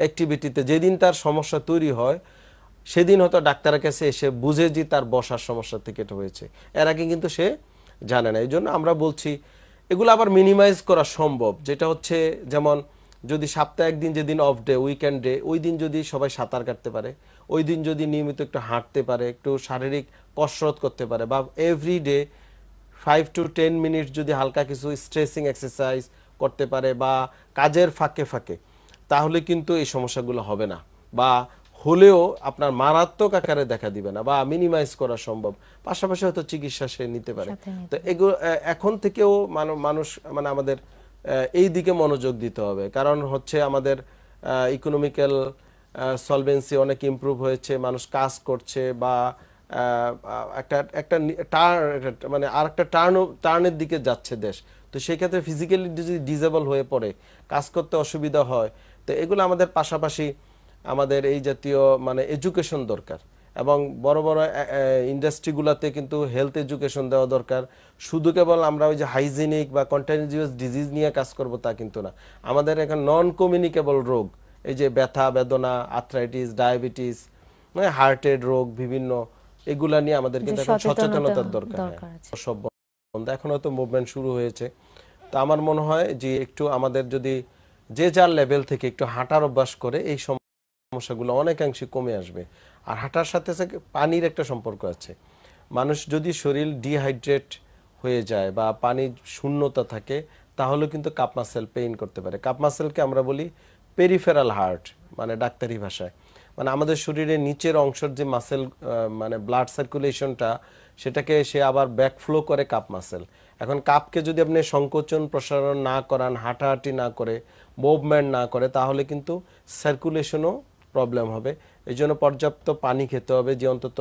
অ্যাক্টিভিটিতে যেদিন তার সমস্যা তৈরি হয় সেদিন হয়তো ডাক্তারের কাছে এসে বুঝে যে তার বসার সমস্যা থেকে এটা হয়েছে এর আগে কিন্তু সে জানে না এই জন্য আমরা বলছি এগুলো আবার মিনিমাইজ করা সম্ভব যেটা হচ্ছে যেমন যদি সপ্তাহে একদিন যেদিন অফ ডে উইকেন্ড ডে ওই দিন যদি সবাই সাঁতার কাটতে পারে ওই দিন যদি নিয়মিত একটু হাঁটতে পারে একটু শারীরিক কসরত করতে পারে বা every day five to ten minute যদি হালকা কিছু স্ট্রেসিং এক্সারসাইজ করতে পারে বা কাজের ফাঁকে ফাঁকে তাহলে কিন্তু এই সমস্যাগুলো হবে না বা হলেও আপনার মারাত্মক আকারে দেখা দিবে না বা মিনিমাইজ করা সম্ভব পাশাপাশি হয়তো চিকিৎসা সে নিতে পারে তো এগুলো এখন থেকেও মানুষ মানে আমাদের এই দিকে মনোযোগ দিতে হবে কারণ হচ্ছে আমাদের ইকোনমিক্যাল সলভেন্সি অনেক ইম্প্রুভ হয়েছে মানুষ কাজ করছে বা একটা একটা টার্ন মানে আর একটা টার্ন টার্নের দিকে যাচ্ছে দেশ তো সেক্ষেত্রে ফিজিক্যালি যদি ডিজেবল হয়ে পড়ে কাজ করতে অসুবিধা হয় তো এগুলো আমাদের পাশাপাশি আমাদের এই জাতীয় মানে এডুকেশন দরকার এবং বড় বড় ইন্ডাস্ট্রিগুলোতে কিন্তু হেলথ এডুকেশন দেওয়া দরকার শুধু কেবল আমরা ওই যে হাইজিনিক বা কন্টেনিজিয়াস ডিজিজ নিয়ে কাজ করব তা কিন্তু না আমাদের এখন নন কমিউনিকেবল রোগ এই যে ব্যথা বেদনা আর্থ্রাইটিস ডায়াবেটিস হার্টের রোগ বিভিন্ন এগুলা নিয়ে আমাদের কিন্তু এখন সচেতনতার দরকার হ্যাঁ। সব বন্ধ এখন হয়তো মুভমেন্ট শুরু হয়েছে তো আমার মনে হয় যে একটু আমাদের যদি যে যার লেভেল থেকে একটু হাঁটার অভ্যাস করে এই সমস্যাগুলো অনেকাংশে কমে আসবে আর হাঁটার সাথে সাথে পানির একটা সম্পর্ক আছে মানুষ যদি শরীর ডিহাইড্রেট হয়ে যায় বা পানির শূন্যতা থাকে তাহলে কিন্তু কাপ মাসেল পেইন করতে পারে কাপ মাসেলকে আমরা বলি পেরিফেরাল হার্ট মানে ডাক্তারি ভাষায় মানে আমাদের শরীরের নিচের অংশের যে মাসেল মানে ব্লাড সার্কুলেশনটা সেটাকে সে আবার ব্যাকফ্লো করে কাপ মাসেল এখন কাপকে যদি আপনি সংকোচন প্রসারণ না করান হাঁটাহাঁটি না করে মুভমেন্ট না করে তাহলে কিন্তু সার্কুলেশনও প্রবলেম হবে এই জন্য পর্যাপ্ত পানি খেতে হবে যে অন্তত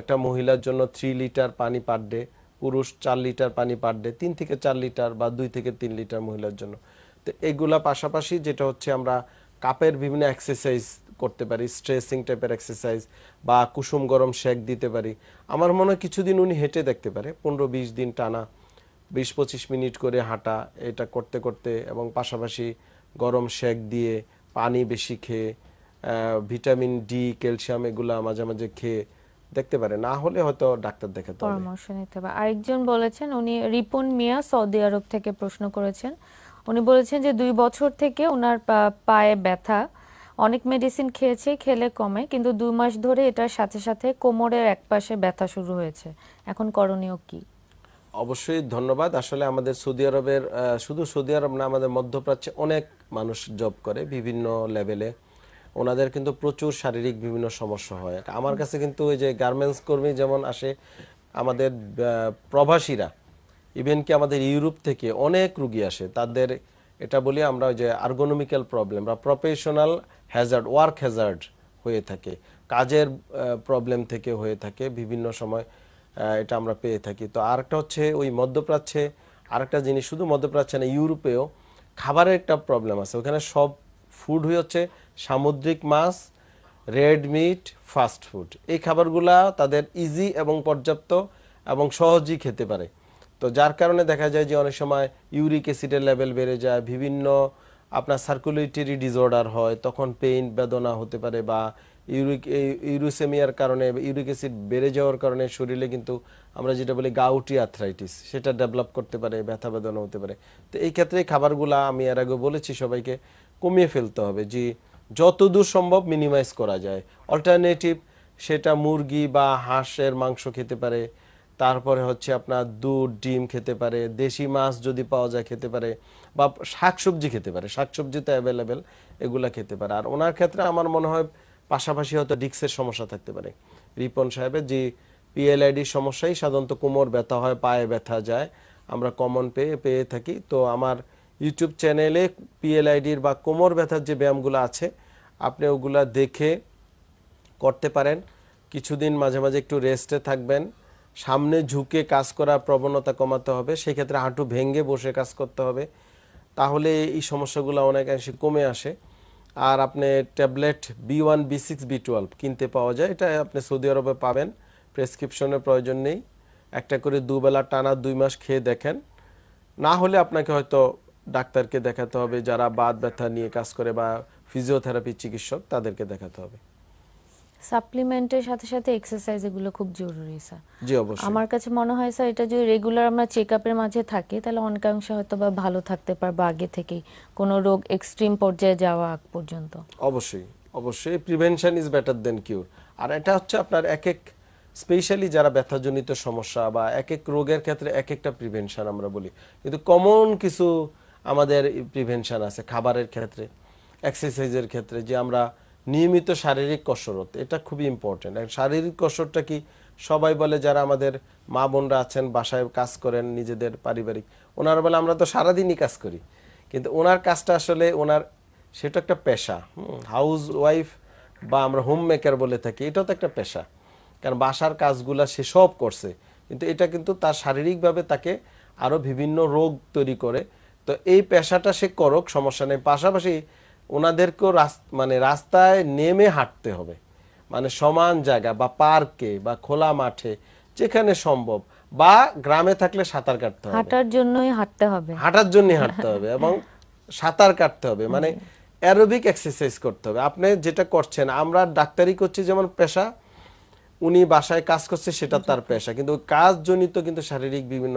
একটা মহিলার জন্য থ্রি লিটার পানি পার ডে পুরুষ চার লিটার পানি পার ডে তিন থেকে চার লিটার বা দুই থেকে তিন লিটার মহিলার জন্য তো এগুলা পাশাপাশি যেটা হচ্ছে আমরা কাপের বিভিন্ন এক্সারসাইজ করতে পারি স্ট্রেসিং টাইপের এক্সারসাইজ বা কুসুম গরম শেক দিতে পারি আমার মনে হয় কিছুদিন উনি হেঁটে দেখতে পারে পনেরো বিশ দিন টানা বিশ পঁচিশ মিনিট করে হাঁটা এটা করতে করতে এবং পাশাপাশি গরম শেক দিয়ে পানি বেশি খেয়ে ভিটামিন ডি ক্যালসিয়াম এগুলো মাঝে মাঝে খেয়ে দেখতে পারে না হলে হয়তো ডাক্তার দেখে পরামর্শ নিতে হবে আরেকজন বলেছেন উনি রিপন মিয়া সৌদি আরব থেকে প্রশ্ন করেছেন উনি বলেছেন যে দুই বছর থেকে ওনার পায়ে ব্যথা অনেক মেডিসিন খেয়েছি খেলে কমে কিন্তু দুই মাস ধরে এটার সাথে সাথে কোমরের এক পাশে ব্যথা শুরু হয়েছে এখন করণীয় কি অবশ্যই ধন্যবাদ আসলে আমাদের সৌদি আরবের শুধু সৌদি আরব না আমাদের মধ্যপ্রাচ্যে অনেক মানুষ জব করে বিভিন্ন লেভেলে ওনাদের কিন্তু প্রচুর শারীরিক বিভিন্ন সমস্যা হয় আমার কাছে কিন্তু ওই যে গার্মেন্টস কর্মী যেমন আসে আমাদের প্রবাসীরা ইভেন কি আমাদের ইউরোপ থেকে অনেক রুগী আসে তাদের এটা বলি আমরা ওই যে আর্গোনমিক্যাল প্রবলেম বা প্রফেশনাল হ্যাজার্ড ওয়ার্ক হ্যাজার্ড হয়ে থাকে কাজের প্রবলেম থেকে হয়ে থাকে বিভিন্ন সময় এটা আমরা পেয়ে থাকি তো আরেকটা হচ্ছে ওই মধ্যপ্রাচ্যে আরেকটা জিনিস শুধু মধ্যপ্রাচ্যে না ইউরোপেও খাবারের একটা প্রবলেম আছে ওখানে সব ফুড হয়ে হচ্ছে সামুদ্রিক মাছ রেড মিট ফাস্ট ফুড এই খাবারগুলা তাদের ইজি এবং পর্যাপ্ত এবং সহজেই খেতে পারে তো যার কারণে দেখা যায় যে অনেক সময় ইউরিক অ্যাসিডের লেভেল বেড়ে যায় বিভিন্ন আপনার সার্কুলেটরি ডিসঅর্ডার হয় তখন পেইন বেদনা হতে পারে বা ইউরিক ইউরোসেমিয়ার কারণে ইউরিক অ্যাসিড বেড়ে যাওয়ার কারণে শরীরে কিন্তু আমরা যেটা বলি গাউটি আর্থ্রাইটিস সেটা ডেভেলপ করতে পারে ব্যথা বেদনা হতে পারে তো এই ক্ষেত্রে খাবারগুলো আমি এর আগে বলেছি সবাইকে কমিয়ে ফেলতে হবে যে যতদূর সম্ভব মিনিমাইজ করা যায় অল্টারনেটিভ সেটা মুরগি বা হাঁসের মাংস খেতে পারে তারপরে হচ্ছে আপনার দুধ ডিম খেতে পারে দেশি মাছ যদি পাওয়া যায় খেতে পারে বা শাকসবজি খেতে পারে শাকসবজি তো অ্যাভেলেবেল এগুলা খেতে পারে আর ওনার ক্ষেত্রে আমার মনে হয় পাশাপাশি হয়তো ডিক্সের সমস্যা থাকতে পারে রিপন সাহেবের যে পিএলআইডি সমস্যাই সাধারণত কোমর ব্যথা হয় পায়ে ব্যথা যায় আমরা কমন পেয়ে পেয়ে থাকি তো আমার ইউটিউব চ্যানেলে পিএলআইডির বা কোমর ব্যথার যে ব্যায়ামগুলো আছে আপনি ওগুলা দেখে করতে পারেন কিছুদিন মাঝে মাঝে একটু রেস্টে থাকবেন সামনে ঝুঁকে কাজ করার প্রবণতা কমাতে হবে সেক্ষেত্রে হাঁটু ভেঙে বসে কাজ করতে হবে তাহলে এই সমস্যাগুলো অনেকাংশে কমে আসে আর আপনি tablet B one B six B twelve কিনতে পাওয়া যায় এটা আপনি সৌদি আরবে পাবেন প্রেসক্রিপশনের প্রয়োজন নেই একটা করে দুবেলা টানা দুই মাস খেয়ে দেখেন না হলে আপনাকে হয়তো ডাক্তারকে দেখাতে হবে যারা বাদ ব্যথা নিয়ে কাজ করে বা ফিজিওথেরাপি চিকিৎসক তাদেরকে দেখাতে হবে সাপ্লিমেন্টের সাথে সাথে এক্সারসাইজ এগুলো খুব জরুরি স্যার জি অবশ্যই আমার কাছে মনে হয় স্যার এটা যদি রেগুলার আমরা চেকআপের মাঝে থাকি তাহলে অনেকাংশে হয়তো বা ভালো থাকতে পারবো আগে থেকেই কোনো রোগ এক্সট্রিম পর্যায়ে যাওয়া আগ পর্যন্ত অবশ্যই অবশ্যই prevention is better than cure আর এটা হচ্ছে আপনার এক এক স্পেশালি যারা ব্যথাজনিত সমস্যা বা এক এক রোগের ক্ষেত্রে এক একটা প্রিভেনশন আমরা বলি কিন্তু কমন কিছু আমাদের প্রিভেনশন আছে খাবারের ক্ষেত্রে এক্সারসাইজের ক্ষেত্রে যে আমরা নিয়মিত শারীরিক কসরত এটা খুবই ইম্পর্টেন্ট শারীরিক কসরতটা কি সবাই বলে যারা আমাদের মা বোনরা আছেন বাসায় কাজ করেন নিজেদের পারিবারিক ওনারা বলে আমরা তো সারাদিনই কাজ করি কিন্তু ওনার কাজটা আসলে ওনার সেটা একটা পেশা হাউস ওয়াইফ বা আমরা হোম মেকার বলে থাকি এটাও তো একটা পেশা কারণ বাসার কাজগুলা সে সব করছে কিন্তু এটা কিন্তু তার শারীরিকভাবে তাকে আরও বিভিন্ন রোগ তৈরি করে তো এই পেশাটা সে করক সমস্যা নেই পাশাপাশি ওনাদেরকেও মানে রাস্তায় নেমে হাঁটতে হবে মানে সমান জায়গা বা পার্কে বা খোলা মাঠে যেখানে সম্ভব বা গ্রামে থাকলে সাঁতার কাটতে হবে হাঁটার জন্যই হাঁটতে হবে হাঁটার জন্যই হাঁটতে হবে এবং সাঁতার কাটতে হবে মানে অ্যারোবিক এক্সারসাইজ করতে হবে আপনি যেটা করছেন আমরা ডাক্তারি করছি যেমন পেশা উনি বাসায় কাজ করছে সেটা তার পেশা কিন্তু কাজজনিত কিন্তু শারীরিক বিভিন্ন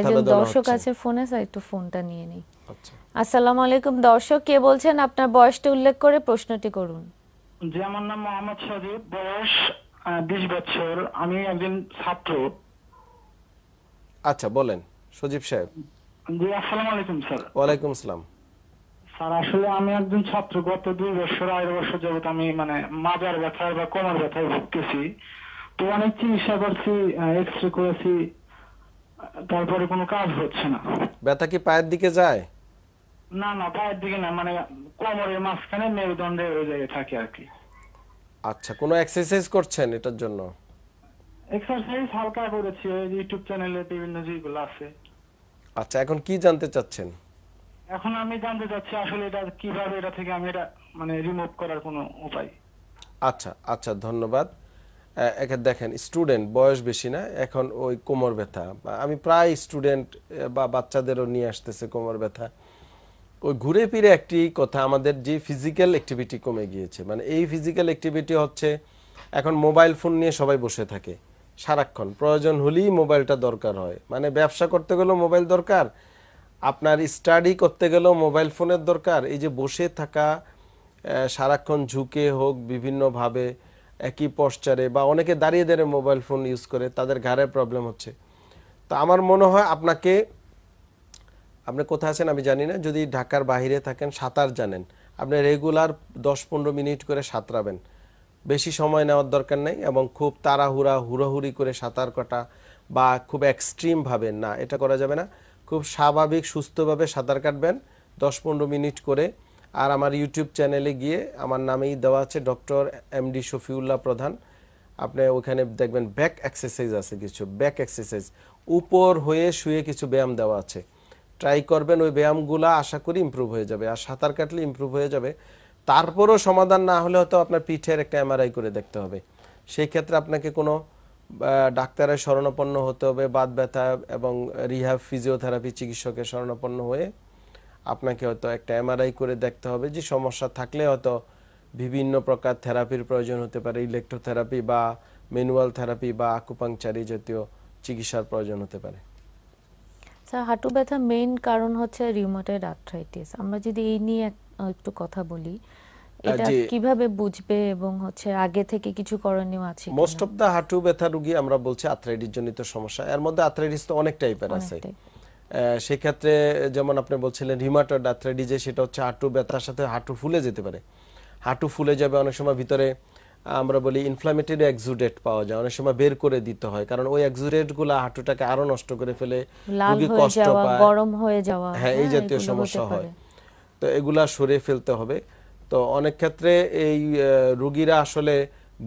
একজন দর্শক আছে ফোনে স্যার একটু ফোনটা নিয়ে নেই আচ্ছা। আসসালামু আলাইকুম দর্শক কে বলছেন আপনার বয়সটা উল্লেখ করে প্রশ্নটি করুন জি আমার নাম মোহাম্মদ শরীফ বয়স 20 বছর আমি একজন ছাত্র আচ্ছা বলেন সজীব সাহেব জি আসসালামু আলাইকুম স্যার ওয়ালাইকুম আসসালাম স্যার আসলে আমি একজন ছাত্র গত দুই বছর আড়াই বছর যাবত আমি মানে মাজার ব্যথায় বা কোমর ব্যথায় ভুগতেছি তো অনেক চিকিৎসা করছি এক্স রে করেছি তারপরে কোনো কাজ হচ্ছে না ব্যথা কি পায়ের দিকে যায় না না পায়ের দিকে না মানে কোমরের মাঝখানে মেরুদণ্ডে হয়ে যায় থাকে আর কি আচ্ছা কোনো এক্সারসাইজ করছেন এটার জন্য এক্সারসাইজ হালকা করেছি ওই ইউটিউব চ্যানেলে বিভিন্ন যেগুলো আছে আচ্ছা এখন কি জানতে চাচ্ছেন এখন আমি জানতে চাচ্ছি আসলে এটা কিভাবে এটা থেকে আমি এটা মানে রিমুভ করার কোনো উপায় আচ্ছা আচ্ছা ধন্যবাদ এখানে দেখেন স্টুডেন্ট বয়স বেশি না এখন ওই কোমর ব্যথা আমি প্রায় স্টুডেন্ট বা বাচ্চাদেরও নিয়ে আসতেছে কোমর ব্যথা ওই ঘুরে ফিরে একটি কথা আমাদের যে ফিজিক্যাল অ্যাক্টিভিটি কমে গিয়েছে মানে এই ফিজিক্যাল অ্যাক্টিভিটি হচ্ছে এখন মোবাইল ফোন নিয়ে সবাই বসে থাকে সারাক্ষণ প্রয়োজন হলেই মোবাইলটা দরকার হয় মানে ব্যবসা করতে গেলেও মোবাইল দরকার আপনার স্টাডি করতে গেলেও মোবাইল ফোনের দরকার এই যে বসে থাকা সারাক্ষণ ঝুঁকে হোক বিভিন্নভাবে একই পশ্চারে বা অনেকে দাঁড়িয়ে দাঁড়িয়ে মোবাইল ফোন ইউজ করে তাদের ঘাড়ে প্রবলেম হচ্ছে তো আমার মনে হয় আপনাকে আপনি কোথায় আছেন আমি জানি না যদি ঢাকার বাহিরে থাকেন সাঁতার জানেন আপনি রেগুলার দশ পনেরো মিনিট করে সাঁতরাবেন বেশি সময় নেওয়ার দরকার নেই এবং খুব তাড়াহুড়া হুড়োহুড়ি করে সাঁতার কাটা বা খুব এক্সট্রিমভাবে না এটা করা যাবে না খুব স্বাভাবিক সুস্থভাবে সাঁতার কাটবেন দশ পনেরো মিনিট করে আর আমার ইউটিউব চ্যানেলে গিয়ে আমার নামেই দেওয়া আছে ডক্টর এমডি শফিউল্লাহ প্রধান আপনি ওখানে দেখবেন ব্যাক এক্সারসাইজ আছে কিছু ব্যাক এক্সারসাইজ উপর হয়ে শুয়ে কিছু ব্যায়াম দেওয়া আছে ট্রাই করবেন ওই ব্যায়ামগুলো আশা করি ইম্প্রুভ হয়ে যাবে আর সাঁতার কাটলে ইম্প্রুভ হয়ে যাবে তারপরও সমাধান না হলে হয়তো আপনার পিঠের একটা এমআরআই করে দেখতে হবে সেই ক্ষেত্রে আপনাকে কোনো ডাক্তারের শরণাপন্ন হতে হবে বাত ব্যথা এবং রিহাব ফিজিওথেরাপি চিকিৎসকের শরণাপন্ন হয়ে আপনাকে হয়তো একটা এমআরআই করে দেখতে হবে যে সমস্যা থাকলে হয়তো বিভিন্ন প্রকার থেরাপির প্রয়োজন হতে পারে ইলেকট্রোথেরাপি বা ম্যানুয়াল থেরাপি বা আকুপাংচারি জাতীয় চিকিৎসার প্রয়োজন হতে পারে স্যার হাঁটু ব্যথা মেইন কারণ হচ্ছে রিউমাটয়েড আর্থ্রাইটিস আমরা যদি এই নিয়ে একটু কথা বলি এটা কিভাবে বুঝবে এবং হচ্ছে আগে থেকে কিছু করণীয় আছে মোস্ট অফ দা হাঁটু ব্যথা রোগী আমরা বলছি আর্থ্রাইটিস জনিত সমস্যা এর মধ্যে আর্থ্রাইটিস তো অনেক টাইপের আছে সেক্ষেত্রে যেমন আপনি বলছিলেন রিমাটয়েড আর্থ্রাইটিস সেটা হচ্ছে হাঁটু ব্যথার সাথে হাঁটু ফুলে যেতে পারে হাঁটু ফুলে যাবে অনেক সময় ভিতরে আমরা বলি ইনফ্লামেটরি এক্সুডেট পাওয়া যায় অনেক সময় বের করে দিতে হয় কারণ ওই এক্সুডেটগুলো হাঁটুটাকে আরো নষ্ট করে ফেলে রোগী কষ্ট পায় গরম হয়ে যাওয়া হ্যাঁ এই হ্যাঁ, জাতীয় সমস্যা হয় তো এগুলা সরিয়ে ফেলতে হবে তো অনেক ক্ষেত্রে এই রোগীরা আসলে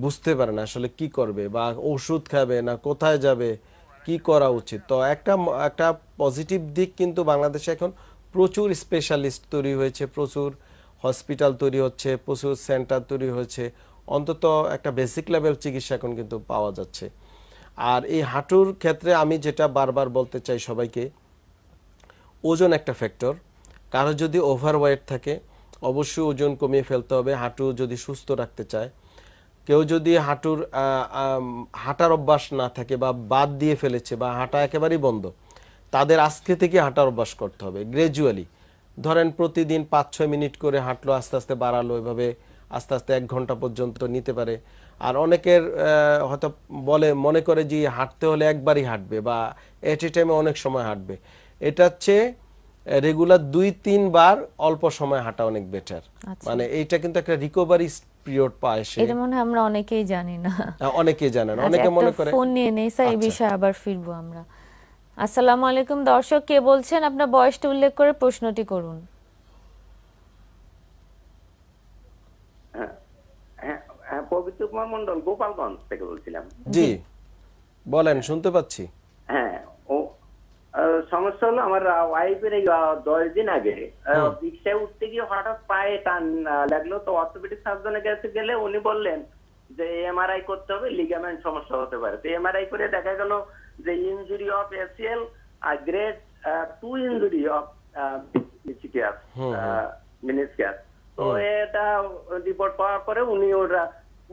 বুঝতে পারে না আসলে কি করবে বা ওষুধ খাবে না কোথায় যাবে কি করা উচিত তো একটা একটা পজিটিভ দিক কিন্তু বাংলাদেশে এখন প্রচুর স্পেশালিস্ট তৈরি হয়েছে প্রচুর হসপিটাল তৈরি হচ্ছে প্রচুর সেন্টার তৈরি হয়েছে অন্তত একটা বেসিক লেভেল চিকিৎসা এখন কিন্তু পাওয়া যাচ্ছে আর এই হাঁটুর ক্ষেত্রে আমি যেটা বারবার বলতে চাই সবাইকে ওজন একটা ফ্যাক্টর কারো যদি ওভারওয়েট থাকে অবশ্যই ওজন কমিয়ে ফেলতে হবে হাঁটু যদি সুস্থ রাখতে চায় কেউ যদি হাঁটুর হাঁটার অভ্যাস না থাকে বা বাদ দিয়ে ফেলেছে বা হাঁটা একেবারেই বন্ধ তাদের আজকে থেকে হাঁটার অভ্যাস করতে হবে গ্রেজুয়ালি ধরেন প্রতিদিন পাঁচ ছয় মিনিট করে হাঁটলো আস্তে আস্তে বাড়ালো এভাবে আস্তে আস্তে এক ঘন্টা পর্যন্ত নিতে পারে আর অনেকের হয়তো বলে মনে করে যে হাঁটতে হলে একবারই হাঁটবে বা এট এ টাইমে অনেক সময় হাঁটবে এটা হচ্ছে রেগুলার দুই তিনবার অল্প সময় হাঁটা অনেক বেটার আচ্ছা। মানে এইটা কিন্তু একটা রিকভারি পিরিয়ড পায় সে এটা মনে আমরা অনেকেই জানি না অনেকেই জানেন আচ্ছা, অনেকে মনে করে ফোন নিয়ে নেই স্যার এই আচ্ছা। বিষয়ে আবার ফিরবো আমরা আসসালামু আলাইকুম দর্শক কে বলছেন আপনার বয়সটা উল্লেখ করে প্রশ্নটি করুন হ্যাঁ, হ্যাঁ, হ্যাঁ পবিত্র কুমার মন্ডল গোপালগঞ্জ থেকে বলছিলাম জি বলেন শুনতে পাচ্ছি হ্যাঁ সমস্যা হলো আমার ওয়াইফের এই দশ দিন আগে রিক্সায় উঠতে গিয়ে হঠাৎ পায়ে টান লাগলো তো অর্থোপেডিক সার্জনের কাছে গেলে উনি বললেন যে এমআরআই করতে হবে লিগামেন্ট সমস্যা হতে পারে তো এমআরআই করে দেখা গেল যে ইঞ্জুরি অফ এসিএল আর grade two injury of meniscus তো এটা রিপোর্ট পাওয়ার পরে উনি ওরা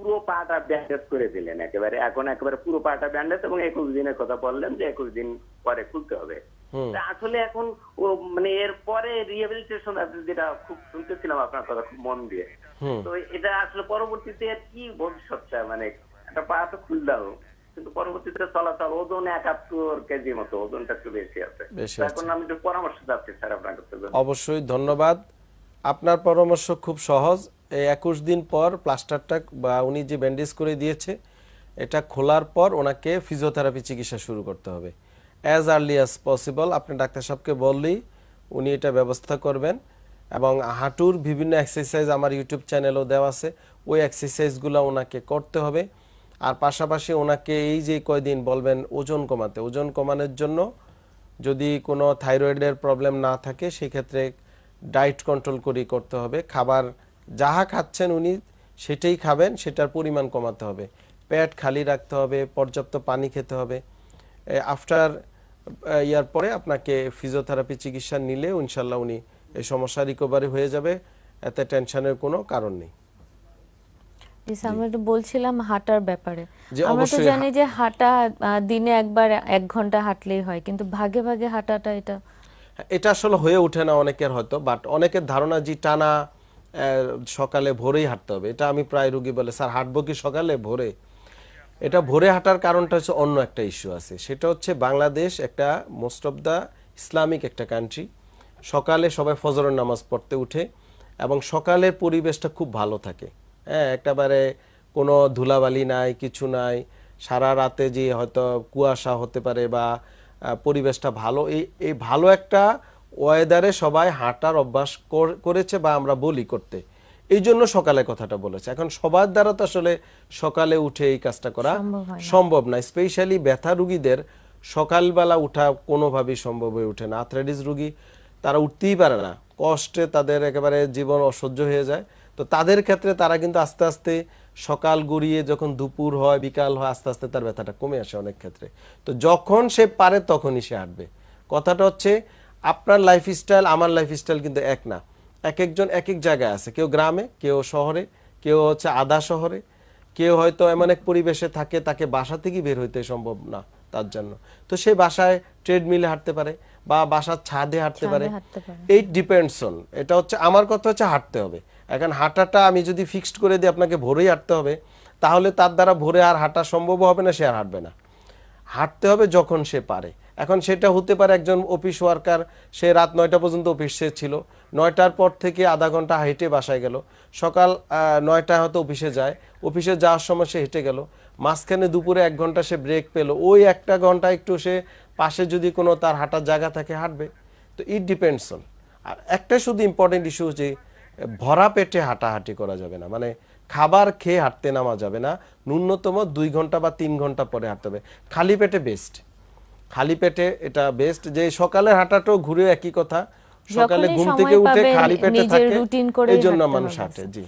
পুরো পাটা ব্যান্ডেজ করে দিলেন একেবারে এখন একেবারে পুরো পাটা ব্যান্ডেজ এবং একুশ দিনের কথা বললেন যে একুশ দিন পরে খুলতে হবে আসলে এখন ও মানে এর পরে রিহেবিলিটেশন আছে যেটা খুব শুনতেছিলাম আপনার কথা খুব মন দিয়ে তো এটা আসলে পরবর্তীতে কি ভবিষ্যৎটা মানে একটা পা তো খুললাম কিন্তু পরবর্তীতে চলাচল ওজন একাত্তর কেজি মতো ওজনটা একটু বেশি আছে এখন আমি একটু পরামর্শ চাচ্ছি স্যার আপনার অবশ্যই ধন্যবাদ আপনার পরামর্শ খুব সহজ একুশ দিন পর প্লাস্টারটা বা উনি যে ব্যান্ডেজ করে দিয়েছে এটা খোলার পর ওনাকে ফিজিওথেরাপি চিকিৎসা শুরু করতে হবে অ্যাজ আর্লি অ্যাজ পসিবল আপনি ডাক্তার সাহেবকে বললেই উনি এটা ব্যবস্থা করবেন এবং হাঁটুর বিভিন্ন এক্সারসাইজ আমার ইউটিউব চ্যানেলও দেওয়া আছে ওই এক্সারসাইজগুলো ওনাকে করতে হবে আর পাশাপাশি ওনাকে এই যে কয়দিন বলবেন ওজন কমাতে ওজন কমানোর জন্য যদি কোনো থাইরয়েডের প্রবলেম না থাকে সেক্ষেত্রে ডায়েট কন্ট্রোল করি করতে হবে খাবার যাহা খাচ্ছেন উনি সেটাই খাবেন সেটার পরিমাণ কমাতে হবে পেট খালি রাখতে হবে পর্যাপ্ত পানি খেতে হবে আফটার ইয়ার পরে আপনাকে ফিজিওথেরাপি চিকিৎসা নিলে ইনশাল্লাহ উনি এই সমস্যা রিকভারি হয়ে যাবে এতে টেনশনের কোনো কারণ নেই বলছিলাম হাঁটার ব্যাপারে আমরা তো জানি যে হাঁটা দিনে একবার এক ঘন্টা হাঁটলেই হয় কিন্তু ভাগে ভাগে হাঁটাটা এটা এটা আসলে হয়ে ওঠে না অনেকের হয়তো বাট অনেকের ধারণা যে টানা সকালে ভোরেই হাঁটতে হবে এটা আমি প্রায় রুগী বলে স্যার হাঁটবো কি সকালে ভোরে এটা ভোরে হাঁটার কারণটা হচ্ছে অন্য একটা ইস্যু আছে সেটা হচ্ছে বাংলাদেশ একটা মোস্ট অফ দ্য ইসলামিক একটা কান্ট্রি সকালে সবাই ফজরের নামাজ পড়তে উঠে এবং সকালের পরিবেশটা খুব ভালো থাকে হ্যাঁ একটাবারে কোনো ধুলাবালি নাই কিছু নাই সারা রাতে যে হয়তো কুয়াশা হতে পারে বা পরিবেশটা ভালো এই এই ভালো একটা ওয়েদারে সবাই হাঁটার অভ্যাস করেছে বা আমরা বলি করতে এই জন্য সকালে কথাটা বলেছে এখন সবার দ্বারা তো আসলে সকালে উঠে এই কাজটা করা সম্ভব না স্পেশালি ব্যথা রুগীদের সকালবেলা উঠা কোনোভাবেই সম্ভব হয়ে ওঠে না আথরাইটিস রুগী তারা উঠতেই পারে না কষ্টে তাদের একেবারে জীবন অসহ্য হয়ে যায় তো তাদের ক্ষেত্রে তারা কিন্তু আস্তে আস্তে সকাল গড়িয়ে যখন দুপুর হয় বিকাল হয় আস্তে আস্তে তার ব্যথাটা কমে আসে অনেক ক্ষেত্রে তো যখন সে পারে তখনই সে হাঁটবে কথাটা হচ্ছে আপনার লাইফস্টাইল আমার লাইফস্টাইল কিন্তু এক না এক একজন এক এক জায়গায় আছে কেউ গ্রামে কেউ শহরে কেউ হচ্ছে আধা শহরে কেউ হয়তো এমন এক পরিবেশে থাকে তাকে বাসা থেকে বের হইতে সম্ভব না তার জন্য তো সে বাসায় ট্রেডমিলে হাঁটতে পারে বা বাসার ছাদে হাঁটতে পারে এই ডিপেন্ডস অন এটা হচ্ছে আমার কথা হচ্ছে হাঁটতে হবে এখন হাঁটাটা আমি যদি ফিক্সড করে দিই আপনাকে ভোরেই হাঁটতে হবে তাহলে তার দ্বারা ভোরে আর হাঁটা সম্ভব হবে না সে আর হাঁটবে না হাঁটতে হবে যখন সে পারে এখন সেটা হতে পারে একজন অফিস ওয়ার্কার সে রাত নয়টা পর্যন্ত অফিসে ছিল নয়টার পর থেকে আধা ঘন্টা হেঁটে বাসায় গেল সকাল নয়টায় হয়তো অফিসে যায় অফিসে যাওয়ার সময় সে হেঁটে গেল মাঝখানে দুপুরে এক ঘন্টা সে ব্রেক পেলো ওই একটা ঘন্টা একটু সে পাশে যদি কোনো তার হাঁটার জায়গা থাকে হাঁটবে তো ইট ডিপেন্ডস অন আর একটা শুধু ইম্পর্টেন্ট ইস্যু যে ভরা পেটে হাঁটাহাঁটি করা যাবে না মানে খাবার খেয়ে হাঁটতে নামা যাবে না ন্যূনতম দুই ঘন্টা বা তিন ঘন্টা পরে হাঁটতে হবে খালি পেটে বেস্ট খালি পেটে এটা বেস্ট যে সকালের হাঁটাটো ঘুরে একই কথা সকালে ঘুম থেকে উঠে খালি পেটে থাকে এই জন্য মানুষ হাঁটে জি